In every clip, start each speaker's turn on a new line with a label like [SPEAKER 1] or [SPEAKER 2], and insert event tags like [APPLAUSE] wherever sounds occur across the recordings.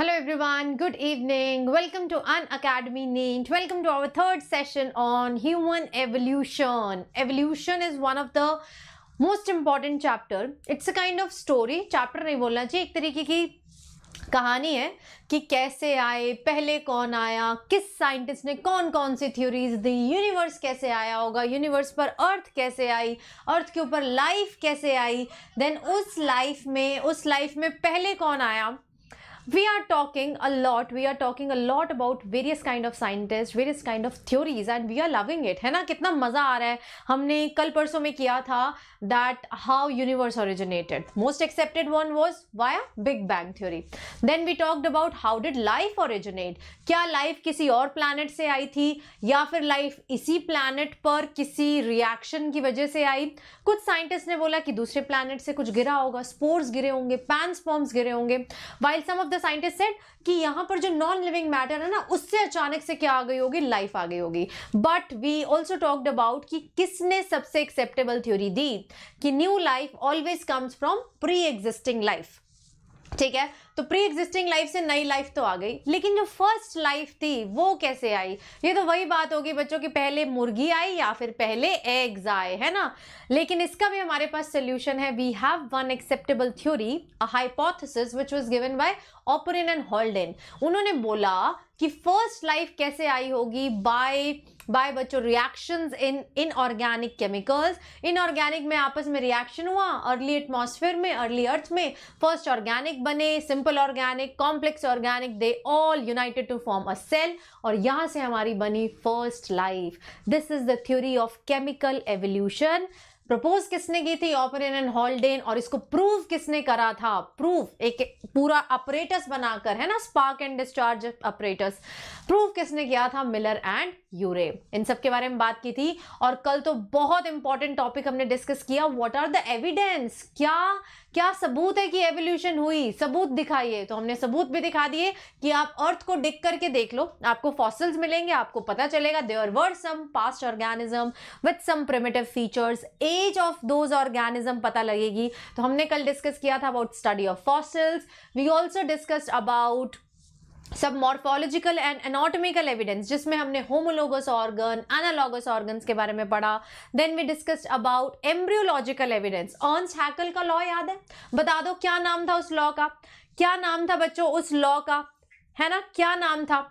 [SPEAKER 1] Hello everyone good evening welcome to Unacademy नेंट welcome to our third session on human evolution evolution is one of the most important chapter it's a kind of story chapter नहीं बोलना चाहिए एक तरीके की कहानी है कि कैसे आए पहले कौन आया किस साइंटिस्ट ने कौन कौन सी थ्योरीज दी यूनिवर्स कैसे आया होगा यूनिवर्स पर अर्थ कैसे आई अर्थ के ऊपर लाइफ कैसे आई देन उस लाइफ में उस लाइफ में पहले कौन आया we are talking a lot we are talking a lot about various kind of scientists various kind of theories and we are loving it है ना कितना मज़ा आ रहा है हमने कल परसों में किया था that how universe originated most accepted one was via big bang theory then we talked about how did life originate क्या life किसी और planet से आई थी या फिर life इसी planet पर किसी reaction की वजह से आई कुछ scientists ने बोला कि दूसरे planet से कुछ गिरा होगा spores गिरे होंगे पैंसपॉम्स गिरे होंगे while some of the scientist said कि यहाँ पर जो नॉन लिविंग मैटर है ना उससे अचानक से क्या आ गई होगी लाइफ आ गई होगी but we also talked about कि किसने सबसे एक्सेप्टेबल थ्योरी दी कि new life always comes from pre existing life ठीक है तो प्री एग्जिस्टिंग लाइफ से नई लाइफ तो आ गई लेकिन जो फर्स्ट लाइफ थी वो कैसे आई ये तो वही बात होगी बच्चों की पहले मुर्गी आई या फिर पहले एग्स आए है ना लेकिन इसका भी हमारे पास सोल्यूशन है we have one acceptable theory a hypothesis which was given by Oparin and Haldane उन्होंने बोला कि फर्स्ट लाइफ कैसे आई होगी बाय बाय बच्चों reactions in inorganic chemicals inorganic में आपस में रिएक्शन हुआ अर्ली एटमॉस्फेयर में अर्ली अर्थ में फर्स्ट ऑर्गेनिक बने simple simple organic complex organic they all united to form a cell और यहां से हमारी बनी first life this is the theory of chemical evolution propose किसने की थी ऑपरेन एंड हॉल्डेन और इसको प्रूव किसने करा था प्रूव एक पूरा अपरेटस बनाकर है ना spark and discharge apparatus prove किसने किया था मिलर एंड यूरे इन सब के बारे में बात की थी और कल तो बहुत इंपॉर्टेंट टॉपिक हमने डिस्कस किया व्हाट आर द एविडेंस क्या क्या सबूत है कि एवोल्यूशन हुई सबूत दिखाइए तो हमने सबूत भी दिखा दिए कि आप अर्थ को डिक करके देख लो आपको फॉसिल्स मिलेंगे आपको पता चलेगा there were some past organism with some primitive features as of those organism पता लगेगी तो हमने कल डिस्कस किया था about study of fossils we also discuss about सब मॉर्फोलॉजिकल एंड एनाटॉमिकल एविडेंस जिसमें हमने होमोलोगस ऑर्गन एनालॉगस ऑर्गन्स के बारे में पढ़ा then we discussed about embryological evidence on Haeckel का लॉ याद है बता दो क्या नाम था उस लॉ का क्या नाम था बच्चों उस लॉ का है ना क्या नाम था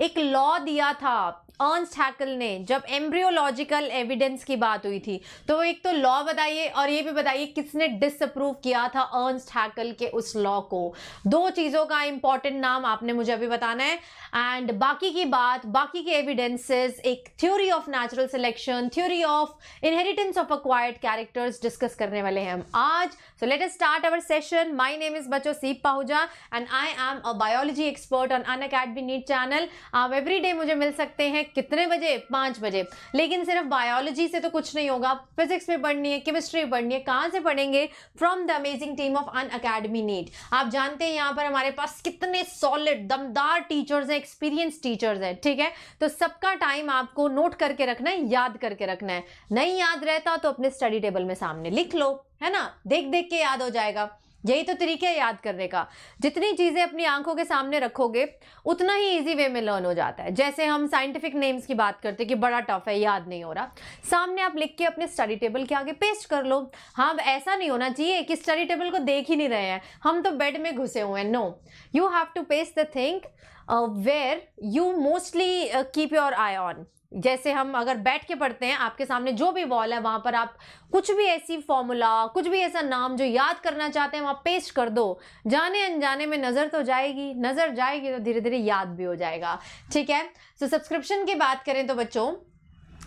[SPEAKER 1] एक लॉ दिया था अर्न्स हैकल ने जब एम्ब्रियोलॉजिकल एविडेंस की बात हुई थी तो एक तो लॉ बताइए और ये भी बताइए किसने डिसअप्रूव किया था अर्न्स हैकल के उस लॉ को दो चीज़ों का इंपॉर्टेंट नाम आपने मुझे अभी बताना है एंड बाकी की बात बाकी के एविडेंसेस एक theory of natural selection theory of inheritance of acquired characters discuss करने वाले हैं हम आज So let us start our session. My name is Bacho Seep Pahuja and I am a biology expert on An Academy Need channel. आप every day मुझे मिल सकते हैं कितने बजे पाँच बजे लेकिन सिर्फ बायोलॉजी से तो कुछ नहीं होगा फिजिक्स भी पढ़नी है केमिस्ट्री पढ़नी है कहाँ से पढ़ेंगे from the amazing team of Unacademy NEET आप जानते हैं यहाँ पर हमारे पास कितने सॉलिड दमदार टीचर्स हैं एक्सपीरियंस टीचर्स हैं ठीक है तो सबका टाइम आपको नोट करके रखना है याद करके रखना है नहीं याद रहता तो अपने स्टडी टेबल में सामने लिख लो है ना देख देख के याद हो जाएगा यही तो तरीका है याद करने का जितनी चीज़ें अपनी आंखों के सामने रखोगे उतना ही इजी वे में लर्न हो जाता है जैसे हम साइंटिफिक नेम्स की बात करते हैं कि बड़ा टफ है याद नहीं हो रहा सामने आप लिख के अपने स्टडी टेबल के आगे पेस्ट कर लो हाँ ऐसा नहीं होना चाहिए कि स्टडी टेबल को देख ही नहीं रहे हैं हम तो बेड में घुसे हुए हैं no you have to paste the thing where you mostly keep your eye on जैसे हम अगर बैठ के पढ़ते हैं आपके सामने जो भी वॉल है वहाँ पर आप कुछ भी ऐसी फॉर्मूला कुछ भी ऐसा नाम जो याद करना चाहते हैं वहाँ पेश कर दो जाने अनजाने में नज़र तो जाएगी नज़र जाएगी तो धीरे धीरे याद भी हो जाएगा ठीक है सो so, सब्सक्रिप्शन की बात करें तो बच्चों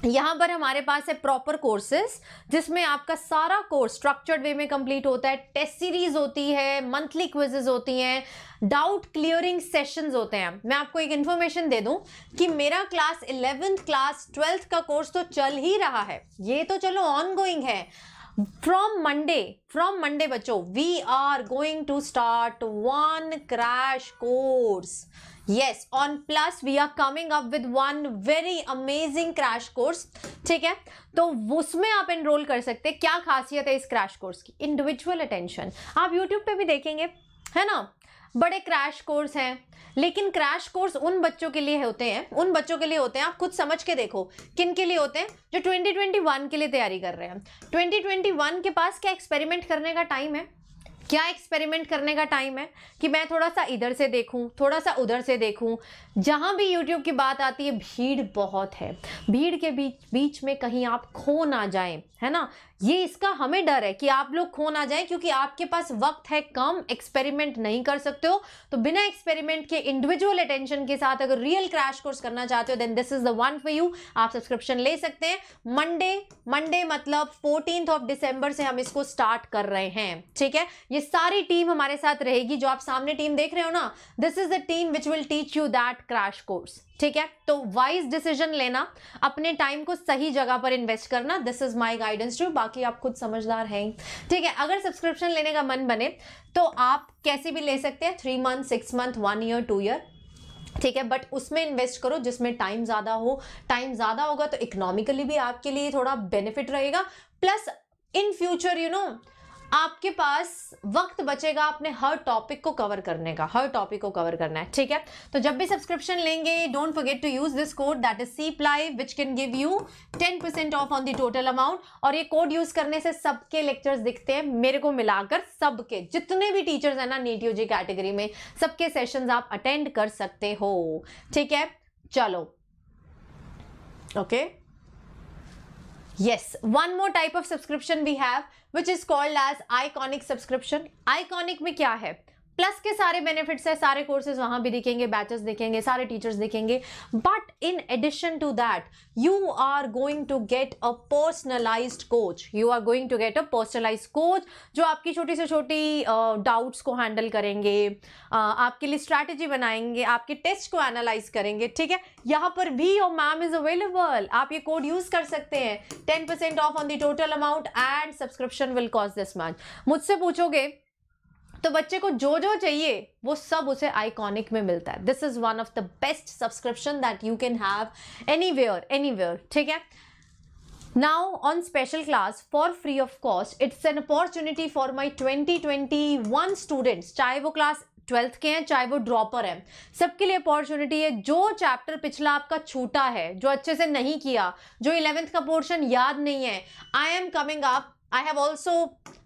[SPEAKER 1] यहाँ पर हमारे पास है प्रॉपर कोर्सेज जिसमें आपका सारा कोर्स स्ट्रक्चर्ड वे में कंप्लीट होता है टेस्ट सीरीज होती है मंथली क्विजेज होती हैं डाउट क्लियरिंग सेशंस होते हैं मैं आपको एक इन्फॉर्मेशन दे दूं कि मेरा क्लास इलेवेंथ क्लास ट्वेल्थ का कोर्स तो चल ही रहा है ये तो चलो ऑन गोइंग है फ्रॉम मंडे फ्रॉम मंडे बच्चों we are going to start one crash course yes on plus we are coming up with one very amazing crash course ठीक है तो उसमें आप एनरोल कर सकते हैं क्या खासियत है इस क्रैश कोर्स की इंडिविजुअल अटेंशन आप यूट्यूब पे भी देखेंगे है ना बड़े क्रैश कोर्स हैं लेकिन क्रैश कोर्स उन बच्चों के लिए होते हैं उन बच्चों के लिए होते हैं आप खुद समझ के देखो किन के लिए होते हैं जो 2021 के लिए तैयारी कर रहे हैं 2021 के पास क्या एक्सपेरिमेंट करने का टाइम है क्या एक्सपेरिमेंट करने का टाइम है कि मैं थोड़ा सा इधर से देखूं थोड़ा सा उधर से देखूं जहां भी यूट्यूब की बात आती है भीड़ बहुत है भीड़ के बीच बीच में कहीं आप खो ना जाए है ना ये इसका हमें डर है कि आप लोग खो ना जाए क्योंकि आपके पास वक्त है कम एक्सपेरिमेंट नहीं कर सकते हो तो बिना एक्सपेरिमेंट के इंडिविजुअल अटेंशन के साथ अगर रियल क्रैश कोर्स करना चाहते हो then this is the one for you आप सब्सक्रिप्शन ले सकते हैं मंडे मंडे मतलब फोर्टीन ऑफ डिसंबर से हम इसको स्टार्ट कर रहे हैं ठीक है ये सारी टीम हमारे साथ रहेगी जो आप सामने टीम देख रहे हो ना this is the team which will teach you that crash course ठीक है तो वाइज डिसीजन लेना अपने टाइम को सही जगह पर इन्वेस्ट करना this is my guidance to बाकी आप खुद समझदार हैं ठीक है अगर सब्सक्रिप्शन लेने का मन बने तो आप कैसे भी ले सकते हैं three month six month one year two year ठीक है बट उसमें इन्वेस्ट करो जिसमें टाइम ज़्यादा हो टाइम ज़्यादा होगा तो इकोनॉमिकली भी आपके लिए थोड़ा बेनिफिट रहेगा plus in future you know आपके पास वक्त बचेगा आपने हर टॉपिक को कवर करने का हर टॉपिक को कवर करना है ठीक है तो जब भी सब्सक्रिप्शन लेंगे don't forget to use this code that is C ply which can give you ten percent off on the total amount और ये कोड यूज करने से सबके लेक्चर्स दिखते हैं मेरे को मिलाकर सबके जितने भी टीचर्स हैं ना नीट जी कैटेगरी में सबके सेशन आप अटेंड कर सकते हो ठीक है चलो okay okay? Yes, one more type of subscription we have which is called as iconic subscription. Iconic में क्या है प्लस के सारे बेनिफिट्स है सारे कोर्सेज वहां भी दिखेंगे बैचेस दिखेंगे सारे टीचर्स दिखेंगे but in addition to that you are going to get a personalize coach you are going to get a personalize coach जो आपकी छोटी से छोटी डाउट्स uh, को हैंडल करेंगे uh, आपके लिए स्ट्रैटेजी बनाएंगे आपके टेस्ट को एनालाइज करेंगे ठीक है यहाँ पर भी योर मैम इज अवेलेबल आप ये कोड यूज कर सकते हैं ten percent off on the total amount and subscription will cost this month मुझसे पूछोगे तो बच्चे को जो जो चाहिए वो सब उसे आइकॉनिक में मिलता है this is one of the best subscription that you can have anywhere anywhere ठीक है Now on special class for free of cost, it's an opportunity for my 2021 students, चाहे वो क्लास ट्वेल्थ के हैं चाहे वो dropper हैं सबके लिए अपॉर्चुनिटी है जो चैप्टर पिछला आपका छूटा है जो अच्छे से नहीं किया जो इलेवेंथ का पोर्शन याद नहीं है I am coming up I have also,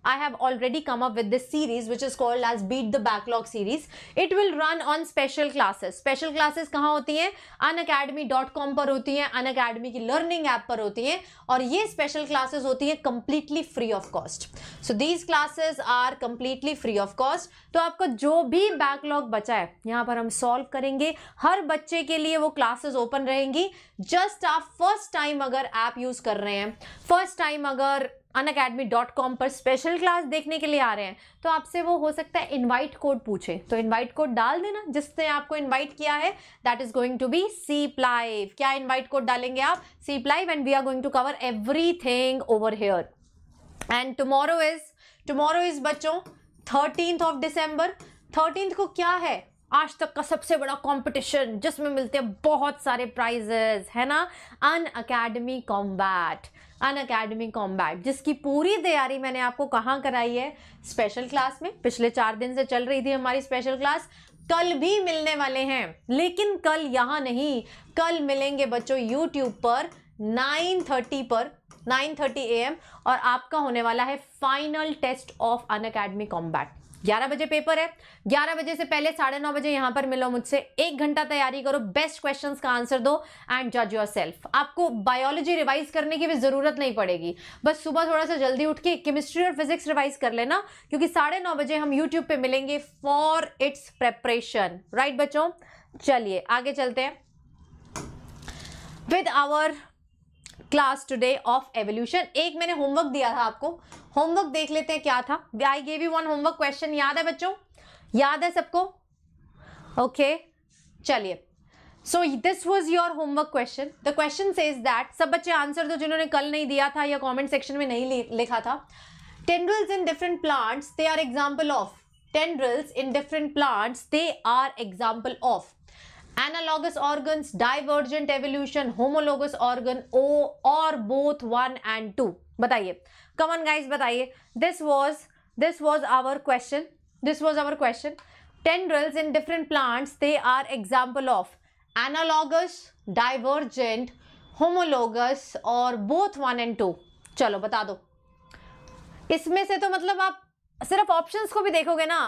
[SPEAKER 1] I have already come up with this series which is called as Beat the Backlog series. It will run on special classes. Special classes कहाँ होती हैं unacademy.com पर होती हैं unacademy की learning app पर होती हैं और ये special classes होती हैं completely free of cost. So these classes are completely free of cost. तो आपका जो भी backlog बचा है यहाँ पर हम solve करेंगे हर बच्चे के लिए वो classes open रहेंगी just आप first time अगर app use कर रहे हैं first time अगर अन अकेडमी डॉट कॉम पर स्पेशल क्लास देखने के लिए आ रहे हैं तो आपसे वो हो सकता है इनवाइट कोड पूछे तो इनवाइट कोड डाल देना जिसने आपको इनवाइट किया है that is going to be C plive क्या इनवाइट कोड डालेंगे आप C plive and we are going to cover everything over here and tomorrow is tomorrow is बच्चों थर्टींथ ऑफ डिसम्बर थर्टींथ को क्या है आज तक का सबसे बड़ा कंपटीशन जिसमें मिलते हैं बहुत सारे प्राइजेस है ना Unacademy combat Unacademy combat जिसकी पूरी तैयारी मैंने आपको कहाँ कराई है स्पेशल क्लास में पिछले चार दिन से चल रही थी हमारी स्पेशल क्लास कल भी मिलने वाले हैं लेकिन कल यहाँ नहीं कल मिलेंगे बच्चों यूट्यूब पर 9:30 पर 9:30 एम और आपका होने वाला है final test of Unacademy combat 11 बजे पेपर है 11 बजे से पहले साढ़े नौ बजे यहां पर मिलो मुझसे एक घंटा तैयारी करो बेस्ट क्वेश्चंस का आंसर दो एंड जज योर सेल्फ आपको बायोलॉजी रिवाइज करने की भी ज़रूरत नहीं पड़ेगी बस सुबह थोड़ा सा जल्दी उठ के केमिस्ट्री और फिजिक्स रिवाइज कर लेना क्योंकि साढ़े नौ बजे हम यूट्यूब पर मिलेंगे फॉर इट्स प्रेपरेशन राइट बच्चों चलिए आगे चलते हैं with our class today of evolution एक मैंने होमवर्क दिया था आपको होमवर्क देख लेते हैं क्या था I gave you one homework question याद है बच्चों याद है सबको ओके okay. चलिए so this was your homework question the question says that सब बच्चे आंसर दो तो जिन्होंने कल नहीं दिया था या कॉमेंट सेक्शन में नहीं लिखा था tendrils in different plants they are example of tendrils in different plants they are example of analogous organ divergent evolution homologous organ ओ और बोथ वन एंड टू बताइए कमन गाइज बताइए this was this was our question this was our question tendrils in different plants they are example of analogous divergent homologous और both one and two चलो बता दो इसमें से तो मतलब आप सिर्फ ऑप्शंस को भी देखोगे ना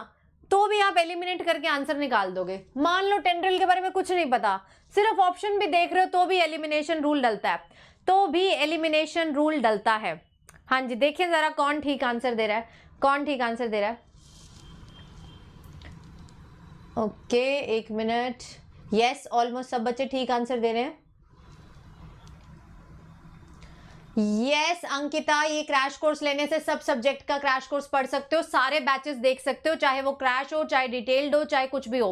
[SPEAKER 1] तो भी आप एलिमिनेट करके आंसर निकाल दोगे मान लो टेंड्रिल के बारे में कुछ नहीं पता सिर्फ ऑप्शन भी देख रहे हो तो भी एलिमिनेशन रूल डलता है तो भी एलिमिनेशन रूल डलता है हाँ जी देखिए ज़रा कौन ठीक आंसर दे रहा है कौन ठीक आंसर दे रहा है ओके okay, एक मिनट यस ऑलमोस्ट सब बच्चे ठीक आंसर दे रहे हैं यस अंकिता ये क्रैश कोर्स लेने से सब सब्जेक्ट का क्रैश कोर्स पढ़ सकते हो सारे बैचेस देख सकते हो चाहे वो क्रैश हो चाहे डिटेल्ड हो चाहे कुछ भी हो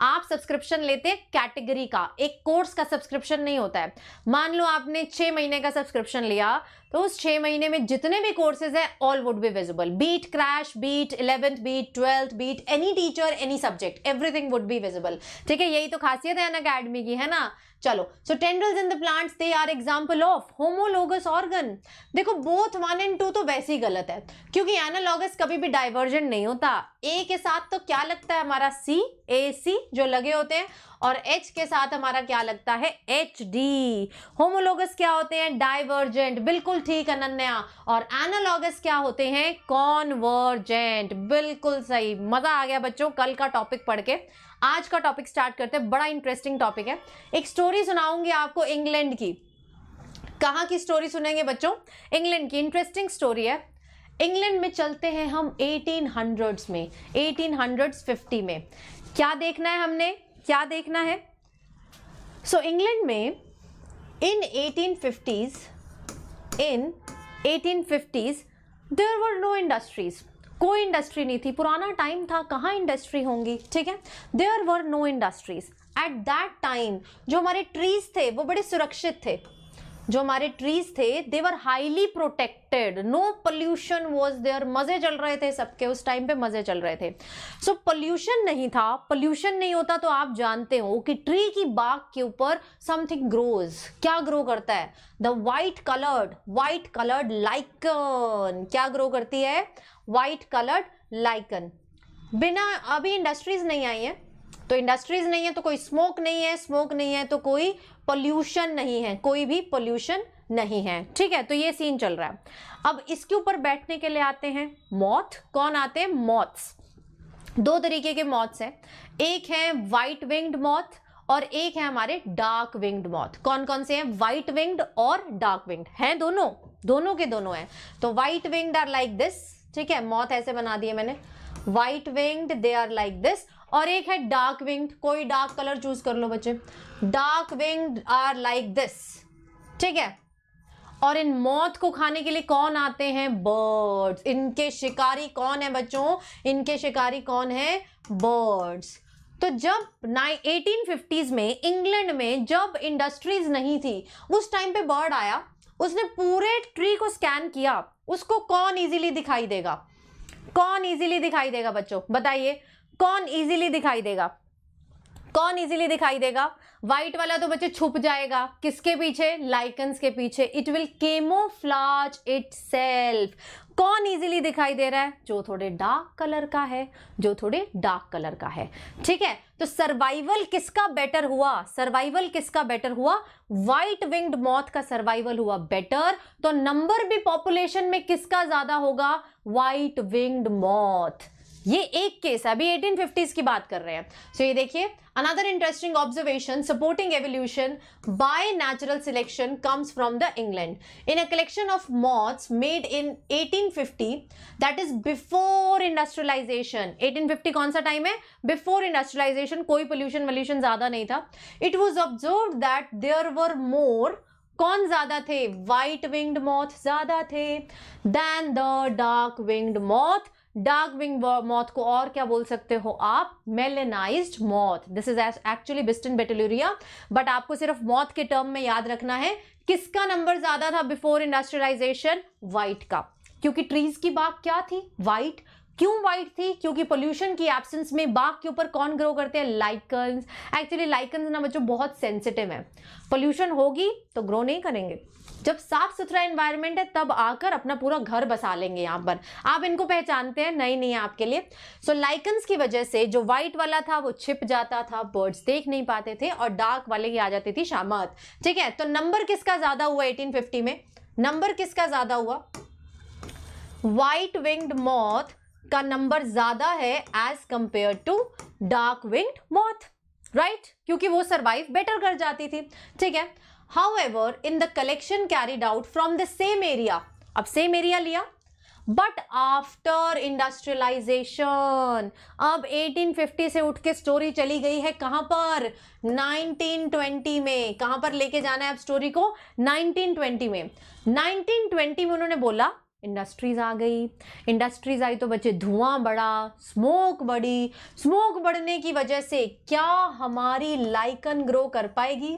[SPEAKER 1] आप सब्सक्रिप्शन लेते कैटेगरी का एक कोर्स का सब्सक्रिप्शन नहीं होता है मान लो आपने छह महीने का सब्सक्रिप्शन लिया तो उस छह महीने में जितने भी कोर्सेज है all would be visible be it crash be it eleventh be it twelfth be it any teacher any subject everything would be visible ठीक है यही तो खासियत है अन अकेडमी की है ना चलो so tendrils in the plants they are example of homologous organ देखो बोथ वन एंड टू तो वैसे ही गलत है क्योंकि एनालॉगस कभी भी डाइवर्जेंट नहीं होता ए के साथ तो क्या लगता है हमारा सी ए सी जो लगे होते हैं और एच के साथ हमारा क्या लगता है एच डी होमोलोगस क्या होते हैं डाइवर्जेंट बिल्कुल ठीक अनन्या और एनोलॉगस क्या होते हैं कॉनवर्जेंट बिल्कुल सही मजा आ गया बच्चों कल का टॉपिक पढ़ के आज का टॉपिक स्टार्ट करते हैं बड़ा इंटरेस्टिंग टॉपिक है एक स्टोरी सुनाऊंगी आपको इंग्लैंड की कहाँ की स्टोरी सुनेंगे बच्चों इंग्लैंड की इंटरेस्टिंग स्टोरी है इंग्लैंड में चलते हैं हम 1800s में 1850 में क्या देखना है हमने क्या देखना है सो so, इंग्लैंड में in 1850s in 1850s there were no industries कोई इंडस्ट्री नहीं थी पुराना टाइम था कहाँ इंडस्ट्री होंगी ठीक है there were no industries at that time जो हमारे ट्रीज थे वो बड़े सुरक्षित थे जो हमारे ट्रीज थे they were highly protected no pollution was there मजे चल रहे थे सबके उस टाइम पे मजे चल रहे थे सो so, पोल्यूशन नहीं था पोल्यूशन नहीं होता तो आप जानते हो कि ट्री की बाग के ऊपर समथिंग ग्रोज क्या ग्रो करता है the white coloured white coloured lichen क्या ग्रो करती है वाइट कलर्ड लाइकन बिना अभी इंडस्ट्रीज नहीं आई है तो इंडस्ट्रीज नहीं है तो कोई स्मोक नहीं है स्मोक नहीं है तो कोई पोल्यूशन नहीं है कोई भी पोल्यूशन नहीं है ठीक है तो ये सीन चल रहा है अब इसके ऊपर बैठने के लिए आते हैं मौत कौन आते हैं मौत्स दो तरीके के मौत्स हैं एक है वाइट विंग्ड मौत और एक है हमारे डार्क विंग्ड मौत कौन कौन से हैं वाइट विंग्ड और डार्क विंग्ड हैं दोनों दोनों के दोनों हैं तो white winged are like this ठीक है मौत ऐसे बना दिए मैंने white winged they are like this और एक है डार्क विंग्ड कोई डार्क कलर चूज कर लो बच्चे dark winged are like this ठीक है और इन मौत को खाने के लिए कौन आते हैं बर्ड्स इनके शिकारी कौन है बच्चों इनके शिकारी कौन है बर्ड्स तो जब नाइन एटीन फिफ्टीज़ में इंग्लैंड में जब इंडस्ट्रीज नहीं थी उस टाइम पे बर्ड आया उसने पूरे ट्री को स्कैन किया उसको कौन इजीली दिखाई देगा कौन इजीली दिखाई देगा बच्चों बताइए कौन इजीली दिखाई देगा कौन इजीली दिखाई देगा व्हाइट वाला तो बच्चे छुप जाएगा किसके पीछे लाइकन्स के पीछे it will camouflage itself कौन इजीली दिखाई दे रहा है जो थोड़े डार्क कलर का है जो थोड़े डार्क कलर का है ठीक है तो सर्वाइवल किसका बेटर हुआ सर्वाइवल किसका बेटर हुआ व्हाइट विंग्ड मॉथ का सर्वाइवल हुआ बेटर तो नंबर भी पॉपुलेशन में किसका ज्यादा होगा व्हाइट विंग्ड मॉथ ये एक केस है अभी 1850s की बात कर रहे हैं सो so ये देखिए another interesting observation supporting evolution by natural selection comes from the England in a collection of moths made in 1850 that is before industrialization 1850 कौन सा टाइम है बिफोर इंडस्ट्रियलाइजेशन कोई पोल्यूशन वोल्यूशन ज्यादा नहीं था it was observe that there were more कौन ज्यादा थे वाइट विंग्ड मॉथ ज्यादा थे then the dark winged moth dark wing moth को और क्या बोल सकते हो आप melanize moth this is actually Biston betularia but आपको सिर्फ मौत के टर्म में याद रखना है किसका नंबर ज्यादा था बिफोर इंडस्ट्रियलाइजेशन व्हाइट का क्योंकि ट्रीज की बाग क्या थी वाइट क्यों व्हाइट थी क्योंकि पोल्यूशन की एब्सेंस में बाग के ऊपर कौन ग्रो करते हैं लाइकन्स एक्चुअली लाइकन्स ना बच्चों बहुत सेंसिटिव है पोल्यूशन होगी तो ग्रो नहीं करेंगे जब साफ सुथरा एनवायरनमेंट है तब आकर अपना पूरा घर बसा लेंगे यहाँ पर आप इनको पहचानते हैं नई नहीं आपके लिए सो so, लाइकन्स की वजह से जो व्हाइट वाला था वो छिप जाता था बर्ड्स देख नहीं पाते थे और डार्क वाले की आ जाती थी शामत ठीक है तो नंबर किसका ज़्यादा हुआ एटीन में नंबर किसका ज़्यादा हुआ वाइट विंग्ड मॉथ का नंबर ज़्यादा है as compare to dark winged moth right क्योंकि वो सर्वाइव बेटर कर जाती थी ठीक है however in the collection carried out from the same area अब सेम एरिया लिया बट आफ्टर इंडस्ट्रियलाइजेशन अब 1850 से उठ के स्टोरी चली गई है कहां पर 1920 में कहां पर लेके जाना है अब स्टोरी को 1920 में 1920 में उन्होंने बोला इंडस्ट्रीज आ गई इंडस्ट्रीज आई तो बच्चे धुआं बढ़ा स्मोक बढ़ी स्मोक बढ़ने की वजह से क्या हमारी लाइकन ग्रो कर पाएगी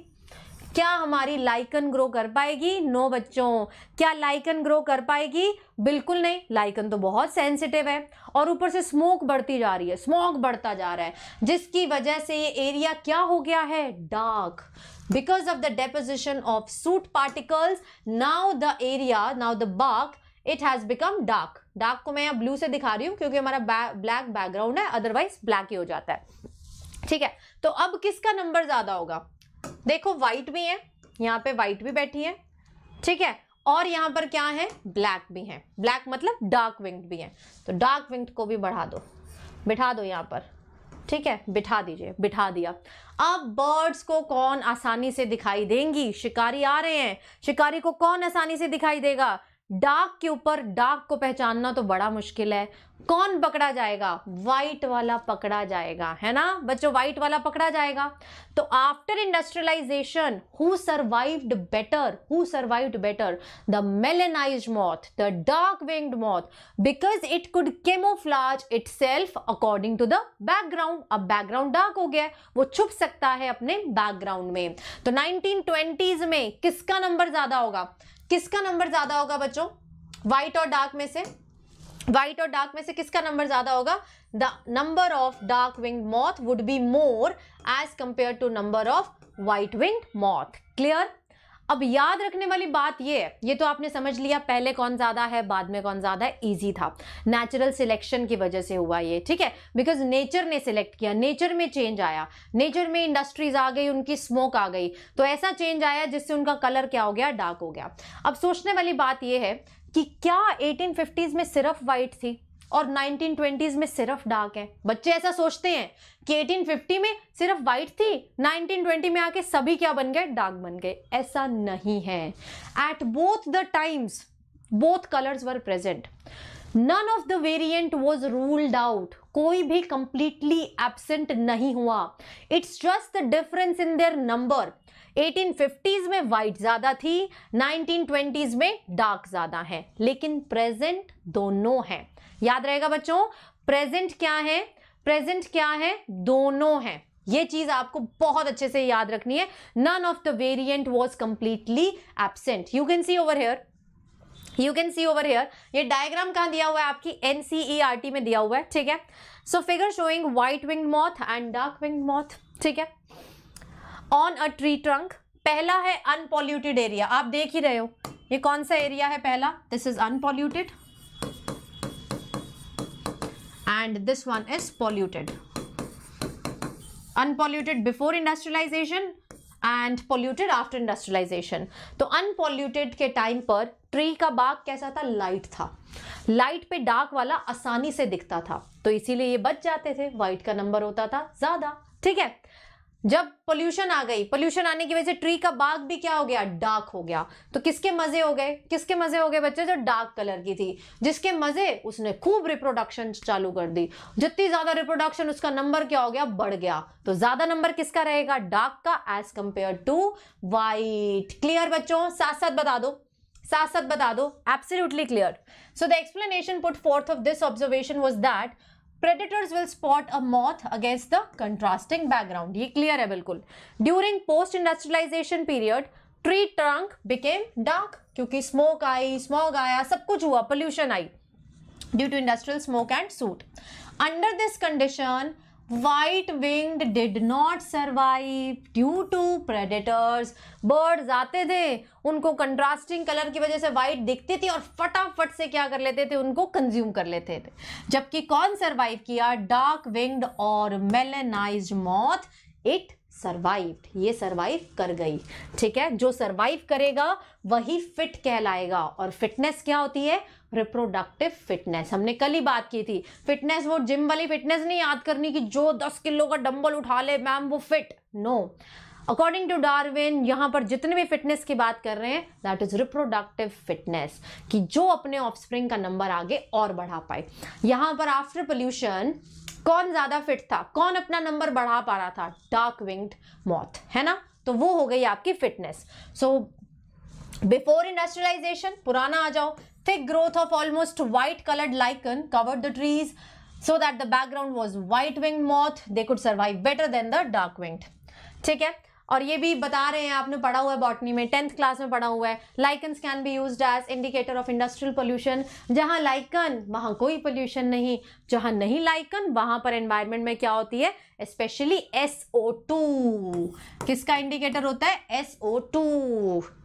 [SPEAKER 1] क्या हमारी लाइकन ग्रो कर पाएगी नो बच्चों क्या लाइकन ग्रो कर पाएगी बिल्कुल नहीं लाइकन तो बहुत सेंसिटिव है और ऊपर से स्मोक बढ़ती जा रही है स्मोक बढ़ता जा रहा है जिसकी वजह से ये एरिया क्या हो गया है dark because of the deposition of soot particles now the area now the back it has become dark dark को मैं यहाँ ब्लू से दिखा रही हूँ क्योंकि हमारा ब्लैक बैकग्राउंड है अदरवाइज ब्लैक ही हो जाता है ठीक है तो अब किसका नंबर ज्यादा होगा देखो व्हाइट भी है यहाँ पे व्हाइट भी बैठी है ठीक है और यहाँ पर क्या है ब्लैक भी है ब्लैक मतलब डार्क विंग्ड भी है तो डार्क विंग्ड को भी बढ़ा दो बिठा दो यहाँ पर ठीक है बिठा दीजिए बिठा दिया अब बर्ड्स को कौन आसानी से दिखाई देंगी शिकारी आ रहे हैं शिकारी को कौन आसानी से दिखाई देगा डाक के ऊपर डाक को पहचानना तो बड़ा मुश्किल है कौन पकड़ा जाएगा वाइट वाला पकड़ा जाएगा है ना बच्चों वाइट वाला पकड़ा जाएगा तो after industrialization who survived better who survived better the melanize moth the dark winged moth because it could camouflage itself according to the background अब बैकग्राउंड डार्क हो गया वो छुप सकता है अपने बैकग्राउंड में तो नाइनटीन में किसका नंबर ज्यादा होगा किसका नंबर ज़्यादा होगा बच्चों व्हाइट और डार्क में से व्हाइट और डार्क में से किसका नंबर ज़्यादा होगा the number of dark wing moth would be more as compare to number of white wing moth clear अब याद रखने वाली बात यह है ये तो आपने समझ लिया पहले कौन ज्यादा है बाद में कौन ज्यादा है ईजी था नेचुरल सिलेक्शन की वजह से हुआ ये ठीक है बिकॉज नेचर ने सिलेक्ट किया नेचर में चेंज आया नेचर में इंडस्ट्रीज आ गई उनकी स्मोक आ गई तो ऐसा चेंज आया जिससे उनका कलर क्या हो गया डार्क हो गया अब सोचने वाली बात यह है कि क्या 1850s में सिर्फ वाइट थी और 1920s में सिर्फ डार्क है बच्चे ऐसा सोचते हैं कि 1850 में सिर्फ वाइट थी 1920 में आके सभी क्या बन गए डार्क बन गए ऐसा नहीं है at both the times both colours were present none of the variant was ruled out कोई भी कंप्लीटली एबसेंट नहीं हुआ it's just the difference in their number 1850s में वाइट ज़्यादा थी 1920s में डार्क ज़्यादा है लेकिन प्रेजेंट दोनों हैं याद रहेगा बच्चों प्रेजेंट क्या है प्रेजेंट क्या है दोनों है ये चीज आपको बहुत अच्छे से याद रखनी है none of the variant was completely absent you can see over here you can see over here ये डायग्राम कहाँ दिया हुआ है आपकी एनसीईआरटी e में दिया हुआ है ठीक है so figure showing white wing moth and dark wing moth ठीक है ऑन अ ट्री ट्रंक पहला है अनपोल्यूटेड एरिया आप देख ही रहे हो ये कौन सा एरिया है पहला this is unpolluted and this one is polluted unpolluted before industrialization and polluted after industrialization तो अनपोल्यूटेड के टाइम पर ट्री का बाग कैसा था लाइट था लाइट पे डार्क वाला आसानी से दिखता था तो इसीलिए ये बच जाते थे वाइट का नंबर होता था ज़्यादा ठीक है जब पोल्यूशन आ गई पोल्यूशन आने की वजह से ट्री का बाग भी क्या हो गया डार्क हो गया तो किसके मजे हो गए किसके मजे हो गए बच्चे जो डार्क कलर की थी जिसके मजे उसने खूब रिप्रोडक्शन चालू कर दी जितनी ज्यादा रिप्रोडक्शन उसका नंबर क्या हो गया बढ़ गया तो ज्यादा नंबर किसका रहेगा डार्क का as compare to white clear बच्चों साथ साथ बता दो साथ साथ बता दो absolutely clear so the explanation put forth of this observation was that predators will spot a moth against the contrasting background. clear है During post-industrialization period, tree trunk became dark क्योंकि smoke आई, smog आया, सब कुछ pollution आई due to industrial smoke and soot. Under this condition, white winged did not survive due to predators birds आते थे उनको कंट्रास्टिंग कलर की वजह से वाइट दिखती थी और फटाफट से क्या कर लेते थे उनको कंज्यूम कर लेते थे जबकि कौन सर्वाइव किया डार्क विंग्ड और मेलेनाइज्ड मॉथ इट सर्वाइव्ड ये सर्वाइव कर गई ठीक है जो सर्वाइव करेगा वही फिट कहलाएगा और फिटनेस क्या होती है रिप्रोडक्टिव फिटनेस हमने कल ही बात की थी फिटनेस वो जिम वाली फिटनेस नहीं याद करनी कि जो दस किलो का डंबल उठा ले मैम वो fit no according to Darwin यहाँ पर जितने भी फिटनेस की बात कर रहे हैं दैट इज रिप्रोडक्टिव फिटनेस कि जो अपने ऑफस्प्रिंग का नंबर आगे और बढ़ा पाए यहाँ पर आफ्टर पोल्यूशन कौन ज्यादा फिट था कौन अपना नंबर बढ़ा पा रहा था डार्क विंग्ड मॉथ है ना तो वो हो गई आपकी फिटनेस सो बिफोर इंडस्ट्रियलाइजेशन पुराना आ जाओ thick growth of almost white coloured lichen cover the trees so that the background was white wing moth they could survive better than the dark winged ठीक है और ये भी बता रहे हैं आपने पढ़ा हुआ है बॉटनी में टेंथ क्लास में पढ़ा हुआ है lichens can be use as indicator of industrial pollution जहाँ लाइकन वहाँ कोई पोल्यूशन नहीं जहाँ नहीं लाइकन वहाँ पर एनवायरमेंट में क्या होती है स्पेशली एस किसका इंडिकेटर होता है एस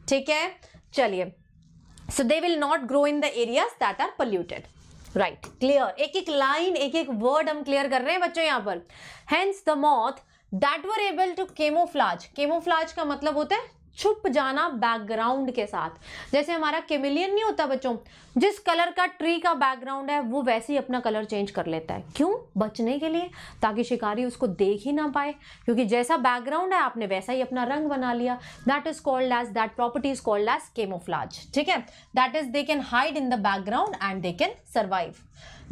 [SPEAKER 1] ठीक है चलिए so they will not grow in the areas that are polluted right clear एक एक लाइन एक एक वर्ड हम क्लियर कर रहे हैं बच्चों यहाँ पर hence the moth that were able to camouflage camouflage का मतलब होता है छुप जाना बैकग्राउंड के साथ जैसे हमारा केमिलियन नहीं होता बच्चों जिस कलर का ट्री का बैकग्राउंड है वो वैसे ही अपना कलर चेंज कर लेता है क्यों बचने के लिए ताकि शिकारी उसको देख ही ना पाए क्योंकि जैसा बैकग्राउंड है आपने वैसा ही अपना रंग बना लिया that is called as that property is called as camouflage ठीक है that is they can hide in the background and they can survive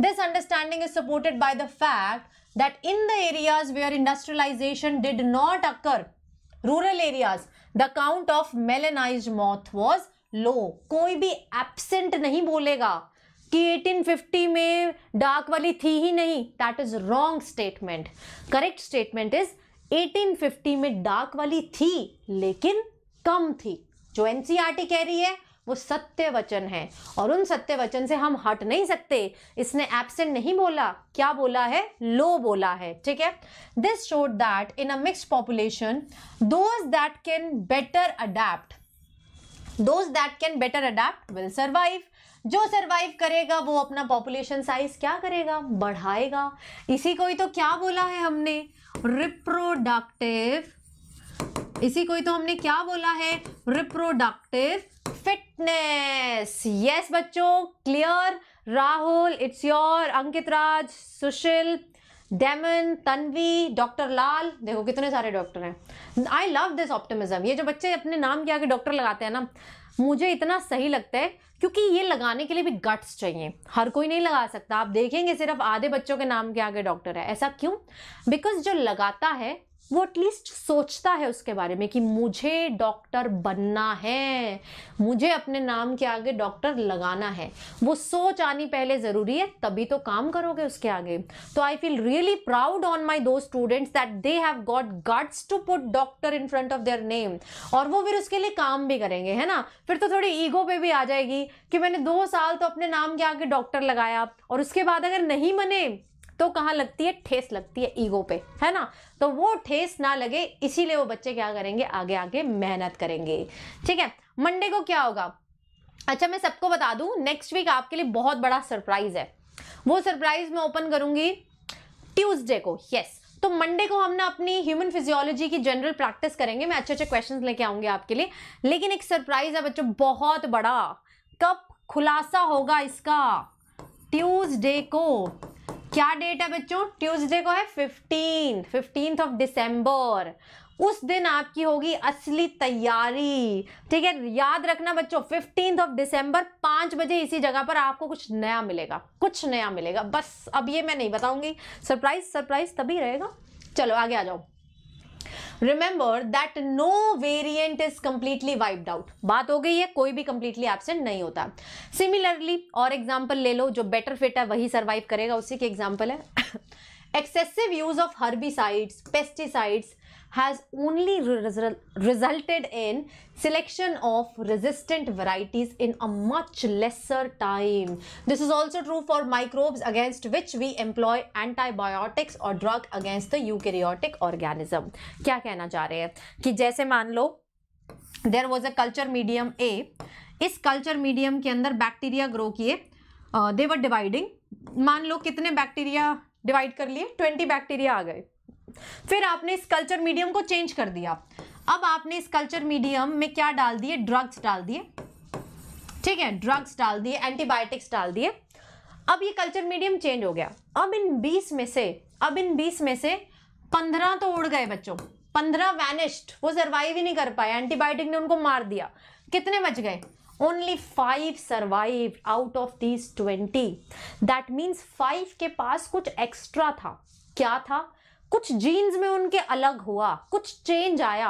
[SPEAKER 1] this understanding is supported by the fact that in the areas where industrialization did not occur, rural areas, the count of melanized moth was low. koi bhi absent nahi bolega ki 1850 mein dark wali thi hi nahi that is wrong statement correct statement is 1850 में dark वाली थी लेकिन कम थी जो NCERT कह रही है वो सत्य वचन है और उन सत्य वचन से हम हट नहीं सकते इसने एबसेंट नहीं बोला क्या बोला है लो बोला है ठीक है this showed that in a mix population those that can better adapt those that can better adapt will survive जो सरवाइव करेगा वो अपना पॉपुलेशन साइज क्या करेगा बढ़ाएगा इसी को ही तो क्या बोला है हमने रिप्रोडक्टिव इसी को ही तो हमने क्या बोला है रिप्रोडक्टिव फिटनेस यस बच्चों clear Rahul it's your Ankit Raj Sushil डेमन तन्वी डॉक्टर लाल देखो कितने सारे डॉक्टर हैं आई लव दिस ऑप्टिमिज्म ये जो बच्चे अपने नाम के आगे डॉक्टर लगाते हैं ना मुझे इतना सही लगता है क्योंकि ये लगाने के लिए भी गट्स चाहिए हर कोई नहीं लगा सकता आप देखेंगे सिर्फ आधे बच्चों के नाम के आगे डॉक्टर है ऐसा क्यों बिकॉज जो लगाता है वो एटलीस्ट सोचता है उसके बारे में कि मुझे डॉक्टर बनना है मुझे अपने नाम के आगे डॉक्टर लगाना है वो सोच आनी पहले ज़रूरी है तभी तो काम करोगे उसके आगे तो I feel really proud on my दो students that they have got guts to put doctor in front of their name और वो फिर उसके लिए काम भी करेंगे है ना फिर तो थोड़ी ईगो पे भी आ जाएगी कि मैंने दो साल तो अपने नाम के आगे डॉक्टर लगाया और उसके बाद अगर नहीं बने तो कहाँ लगती है ठेस लगती है ईगो पे है ना तो वो ठेस ना लगे इसीलिए वो बच्चे क्या करेंगे आगे आगे मेहनत करेंगे ठीक है मंडे को क्या होगा अच्छा मैं सबको बता दूं नेक्स्ट वीक आपके लिए बहुत बड़ा सरप्राइज है वो सरप्राइज मैं ओपन करूंगी ट्यूसडे को यस yes. तो मंडे को हम ना अपनी ह्यूमन फिजियोलॉजी की जनरल प्रैक्टिस करेंगे मैं अच्छे अच्छे क्वेश्चंस लेके आऊंगी आपके लिए लेकिन एक सरप्राइज है बच्चों बहुत बड़ा कब खुलासा होगा इसका ट्यूसडे को क्या डेट है बच्चों ट्यूसडे को है फिफ्टीन फिफ्टींथ ऑफ दिसंबर उस दिन आपकी होगी असली तैयारी ठीक है याद रखना बच्चों फिफ्टींथ ऑफ दिसंबर पाँच बजे इसी जगह पर आपको कुछ नया मिलेगा कुछ नया मिलेगा बस अब ये मैं नहीं बताऊंगी सरप्राइज सरप्राइज तभी रहेगा चलो आगे आ जाओ remember that no variant is completely wiped out बात हो गई है कोई भी कंप्लीटली एबसेंट नहीं होता सिमिलरली और एग्जाम्पल ले लो जो बेटर फिट है वही सर्वाइव करेगा उसी की एग्जाम्पल है excessive use of herbicides pesticides has only re resulted in selection of resistant varieties in a much lesser time. This is also true for microbes against which we employ antibiotics or drug against the eukaryotic organism. क्या कहना चाह रहे हैं कि जैसे मान लो there was a culture medium a इस कल्चर मीडियम के अंदर बैक्टीरिया ग्रो किए देवर डिवाइडिंग मान लो कितने बैक्टीरिया डिवाइड कर लिए ट्वेंटी बैक्टीरिया आ गए फिर आपने इस कल्चर मीडियम को चेंज कर दिया अब आपने इस कल्चर मीडियम में क्या डाल दिए ड्रग्स डाल दिए ठीक है ड्रग्स डाल दिए एंटीबायोटिक्स डाल दिए अब ये कल्चर मीडियम चेंज हो गया अब इन बीस में से अब इन बीस में से पंद्रह तो उड़ गए बच्चों पंद्रह वैनिश्ड वो सर्वाइव ही नहीं कर पाए एंटीबायोटिक ने उनको मार दिया कितने बच गए only five survive out of these twenty that means five के पास कुछ एक्स्ट्रा था क्या था कुछ जीन्स में उनके अलग हुआ कुछ चेंज आया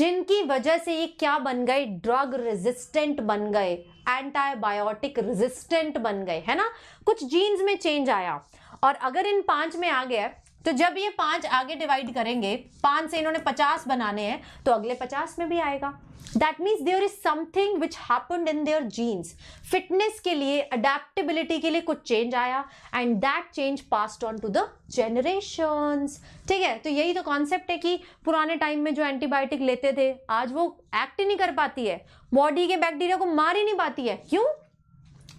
[SPEAKER 1] जिनकी वजह से ये क्या बन गए ड्रग रेजिस्टेंट बन गए एंटीबायोटिक रेजिस्टेंट बन गए है ना कुछ जीन्स में चेंज आया और अगर इन पांच में आ गया तो जब ये पांच आगे डिवाइड करेंगे पांच से इन्होंने पचास बनाने हैं तो अगले पचास में भी आएगा that means there is something which happened in their genes fitness के लिए अडेप्टेबिलिटी के लिए कुछ चेंज आया and that change passed on to the generations ठीक है तो यही तो कॉन्सेप्ट है कि पुराने टाइम में जो एंटीबायोटिक लेते थे आज वो एक्ट ही नहीं कर पाती है बॉडी के बैक्टीरिया को मार ही नहीं पाती है क्यों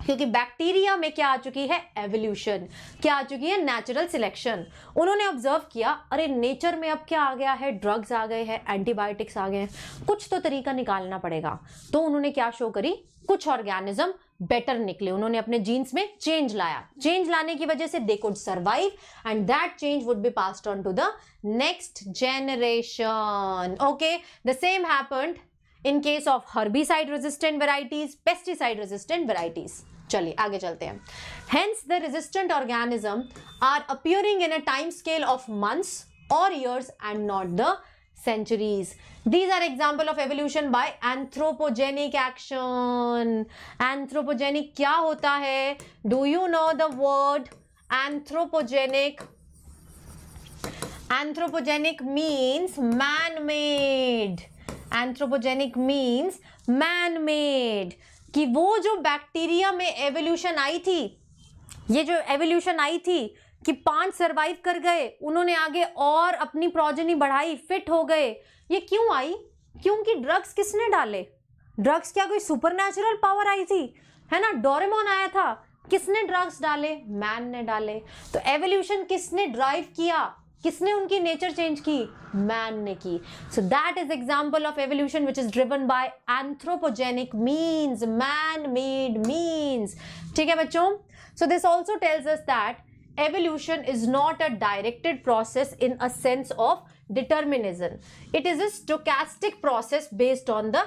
[SPEAKER 1] क्योंकि बैक्टीरिया में क्या आ चुकी है एवोल्यूशन क्या आ चुकी है नेचुरल सिलेक्शन उन्होंने ऑब्जर्व किया अरे नेचर में अब क्या आ गया है ड्रग्स आ गए हैं एंटीबायोटिक्स आ गए हैं कुछ तो तरीका निकालना पड़ेगा तो उन्होंने क्या शो करी कुछ ऑर्गेनिज्म बेटर निकले उन्होंने अपने जीन्स में चेंज लाया चेंज लाने की वजह से they could survive and that change would be pass on to the next generation okay the same happened in case of herbicide resistant varieties pesticide resistant varieties चलिए आगे चलते हैं hence the resistant organism are appearing in a time scale of months और years and not the centuries these are example of evolution by anthropogenic action anthropogenic क्या होता है do you know the word anthropogenic anthropogenic means man made anthropogenic means man made कि वो जो bacteria में evolution आई थी ये जो एवोल्यूशन आई थी कि पांच सरवाइव कर गए उन्होंने आगे और अपनी प्रोजनी बढ़ाई फिट हो गए ये क्यों आई क्योंकि ड्रग्स किसने डाले ड्रग्स क्या कोई सुपरनेचुरल पावर आई थी है ना डोरेमोन आया था किसने ड्रग्स डाले मैन ने डाले तो एवोल्यूशन किसने ड्राइव किया किसने उनकी नेचर चेंज की मैन ने की so that is example of evolution which is driven by anthropogenic means man made means ठीक है बच्चों so this also tells us that evolution is not a directed process in a sense of determinism it is a stochastic process based on the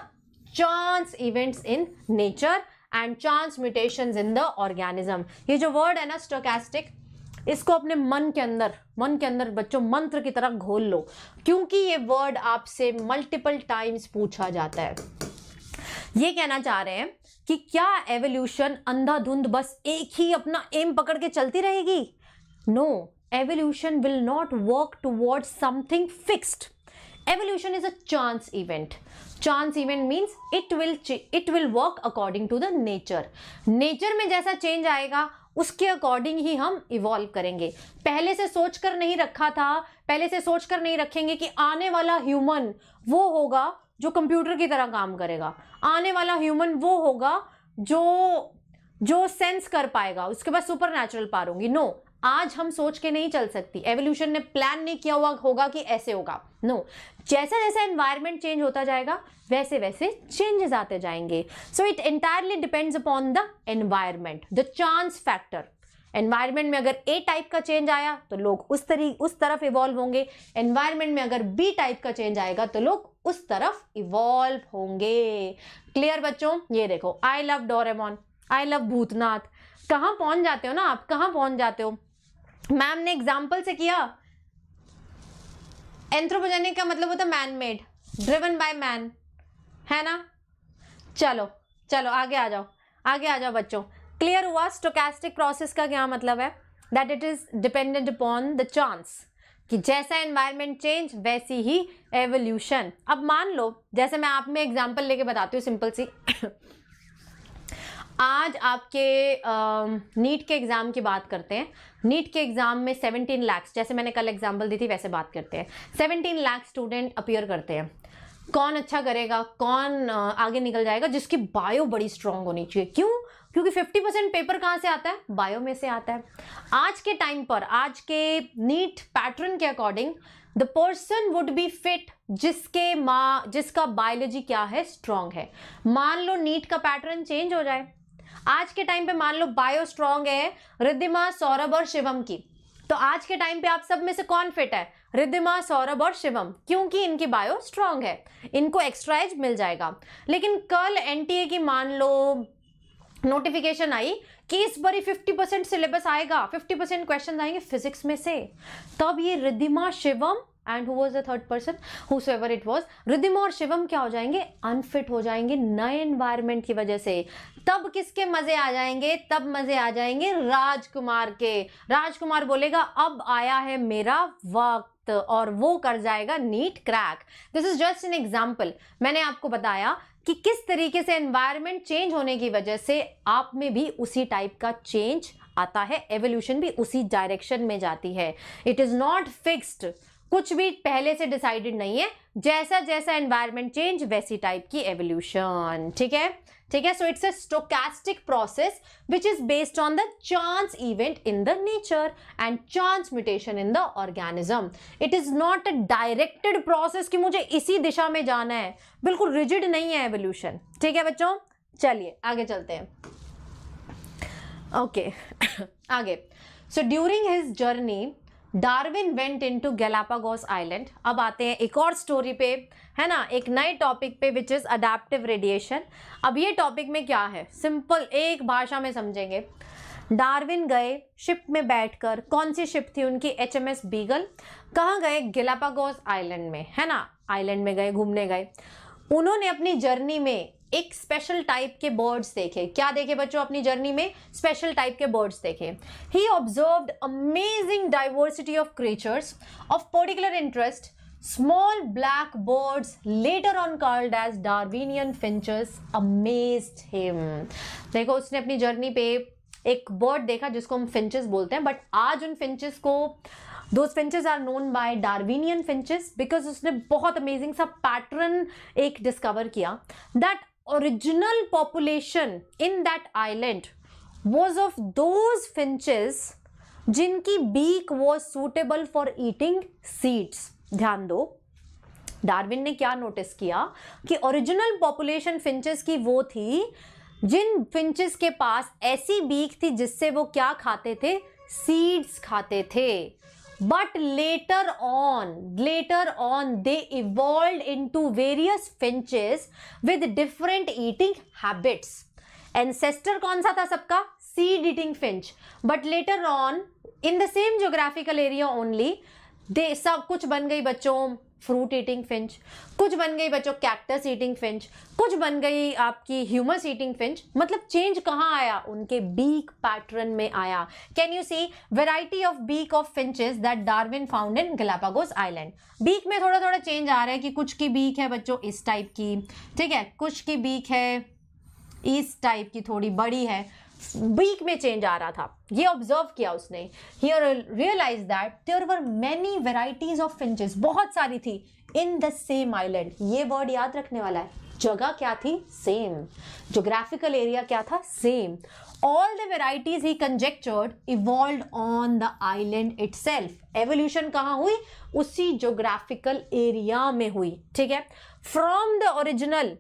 [SPEAKER 1] chance events in nature and chance mutation in the organism ये जो word है ना stochastic इसको अपने मन के अंदर मन के अंदर बच्चों मंत्र की तरह घोल लो क्योंकि ये वर्ड आपसे मल्टीपल टाइम्स पूछा जाता है ये कहना चाह रहे हैं कि क्या एवोल्यूशन अंधाधुंध बस एक ही अपना एम पकड़ के चलती रहेगी no evolution will not work toward something fixed evolution is a chance event chance event means it will it will work according to the nature nature में जैसा चेंज आएगा उसके अकॉर्डिंग ही हम इवॉल्व करेंगे पहले से सोच कर नहीं रखा था पहले से सोच कर नहीं रखेंगे कि आने वाला ह्यूमन वो होगा जो कंप्यूटर की तरह काम करेगा आने वाला ह्यूमन वो होगा जो जो सेंस कर पाएगा उसके पास सुपर नेचुरल पार होंगी नो आज हम सोच के नहीं चल सकती एवोल्यूशन ने प्लान नहीं किया हुआ होगा कि ऐसे होगा नो no. जैसा जैसा चेंज होता जाएगा वैसे वैसे चेंजेस आते जाएंगे so it entirely depends upon the environment the chance factor environment में अगर ए टाइप का चेंज आया तो लोग उस तरी उस तरफ इवॉल्व होंगे एनवायरमेंट में अगर बी टाइप का चेंज आएगा तो लोग उस तरफ इवॉल्व होंगे क्लियर बच्चों ये देखो I love Doraemon I love Bhoothnath कहाँ पहुंच जाते हो ना आप कहाँ पहुंच जाते हो मैम ने एग्जाम्पल से किया एंथ्रोपोजेनिक का मतलब होता है man made driven by man है ना चलो चलो आगे आ जाओ आगे आ जाओ बच्चों क्लियर हुआ स्टोकैस्टिक प्रोसेस का क्या मतलब है that it is dependent upon the chance कि जैसा एनवायरनमेंट चेंज वैसी ही एवोल्यूशन अब मान लो जैसे मैं आप में एग्जांपल लेके बताती हूँ सिंपल सी आज आपके नीट के एग्ज़ाम की बात करते हैं नीट के एग्ज़ाम में 17 लाख जैसे मैंने कल एग्जाम्पल दी थी वैसे बात करते हैं 17 लाख स्टूडेंट अपियर करते हैं कौन अच्छा करेगा कौन आगे निकल जाएगा जिसकी बायो बड़ी स्ट्रांग होनी चाहिए क्यों क्योंकि 50 परसेंट पेपर कहाँ से आता है बायो में से आता है आज के टाइम पर आज के नीट पैटर्न के according the person would be fit जिसके माँ जिसका बायोलॉजी क्या है स्ट्रांग है मान लो नीट का पैटर्न चेंज हो जाए आज के टाइम पे मान लो बायो स्ट्रांग है रिद्धिमा सौरभ और शिवम की तो आज के टाइम पे आप सब में से कौन फिट है रिद्धिमा सौरभ और शिवम क्योंकि इनकी बायो स्ट्रांग है इनको एक्स्ट्रा एज मिल जाएगा लेकिन कल एन की मान लो नोटिफिकेशन आई कि इस बारी फिफ्टी परसेंट सिलेबस आएगा फिफ्टी परसेंट क्वेश्चन आएंगे फिजिक्स में से तब ये Riddhima Shivam and who was the third person who whoever it was Riddhim और शिवम क्या हो जाएंगे अनफिट हो जाएंगे नए एनवायरमेंट की वजह से तब किसके मजे आ जाएंगे तब मजे आ जाएंगे राजकुमार के राजकुमार बोलेगा अब आया है मेरा वक्त और वो कर जाएगा NEET crack this is just an example मैंने आपको बताया कि किस तरीके से एनवायरमेंट चेंज होने की वजह से आप में भी उसी टाइप का चेंज आता है एवोल्यूशन भी उसी डायरेक्शन में जाती है इट इज़ नॉट फिक्स्ड कुछ भी पहले से डिसाइडेड नहीं है जैसा जैसा एनवायरमेंट चेंज वैसी टाइप की एवोल्यूशन ठीक है ठीक है so it's a stochastic process which is based on the chance event in the nature and chance mutation in the organism it is not a directed process कि मुझे इसी दिशा में जाना है बिल्कुल रिजिड नहीं है एवोल्यूशन ठीक है बच्चों चलिए आगे चलते हैं ओके okay. [COUGHS] आगे so during his journey Darwin went into Galapagos island अब आते हैं एक और स्टोरी पे है ना एक नए टॉपिक पे विच इज़ अडेप्टिव रेडिएशन अब ये टॉपिक में क्या है सिंपल एक भाषा में समझेंगे डार्विन गए शिप में बैठकर कौन सी शिप थी उनकी एच एम एस बीगल कहाँ गए गैलापागोस आइलैंड में है ना आइलैंड में गए घूमने गए उन्होंने अपनी जर्नी में एक स्पेशल टाइप के बर्ड्स देखे क्या देखे बच्चों अपनी जर्नी में स्पेशल टाइप के बर्ड्स देखे he observe amazing diversity of creatures of particular interest small black birds later on called as darwinian finches amaze him देखो उसने अपनी जर्नी पे एक बर्ड देखा जिसको हम फिंचेस बोलते हैं बट आज उन फिंचेस को दो finches are known by Darwinian finches because उसने बहुत अमेजिंग सा पैटर्न एक डिस्कवर किया that original population in that island was of those finches जिनकी beak was suitable for eating seeds ध्यान दो डार्विन ने क्या नोटिस किया कि ओरिजिनल पॉपुलेशन फिंचेस की वो थी जिन फिंचेस के पास ऐसी बीक थी जिससे वो क्या खाते थे सीड्स खाते थे but later on later on they evolve into various finches with different eating habits ancestor कौन सा था सबका seed eating finch but later on in the same geographical area only they सब कुछ बन गई बच्चों फ्रूट ईटिंग फिंच कुछ बन गई बच्चों कैक्टस ईटिंग फिंच कुछ बन गई आपकी ह्यूमस ईटिंग फिंच मतलब चेंज कहाँ आया उनके बीक पैटर्न में आया can you see variety of beak of finches that Darwin found in Galapagos island beak में थोड़ा थोड़ा चेंज आ रहा है कि कुछ की बीक है बच्चों इस टाइप की ठीक है कुछ की बीक है इस टाइप की थोड़ी बड़ी है वीक में चेंज आ रहा था ये ऑब्जर्व किया उसने he realize that there were many varieties of finches बहुत सारी थी इन द सेम आइलैंड ये वर्ड याद रखने वाला है जगह क्या थी सेम जोग्राफिकल एरिया क्या था same all the varieties he conjectured evolve on the island itself evolution कहाँ हुई उसी जोग्राफिकल एरिया में हुई ठीक है फ्रॉम द ओरिजिनल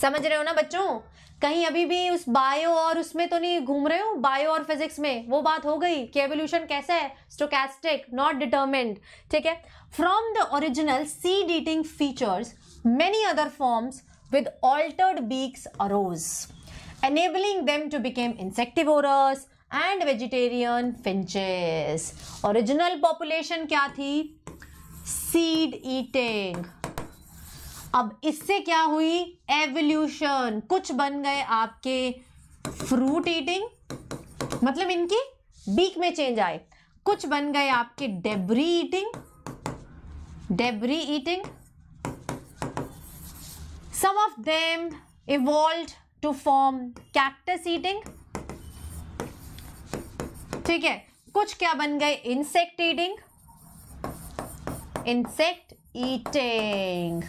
[SPEAKER 1] समझ रहे हो ना बच्चों कहीं अभी भी उस बायो और उसमें तो नहीं घूम रहे हो बायो और फिजिक्स में वो बात हो गई कि एवोल्यूशन कैसा है स्टोकैस्टिक नॉट डिटर्मेंड ठीक है from the original seed eating finches many other forms with altered beaks arose enabling them to became insectivorous and vegetarian finches original population क्या थी सीड ईटिंग अब इससे क्या हुई एवोल्यूशन कुछ बन गए आपके फ्रूट ईटिंग मतलब इनकी बीक में चेंज आए कुछ बन गए आपके डेबरी ईटिंग डेबरी eating some of them evolve to form cactus eating ठीक है कुछ क्या बन गए insect eating insect eating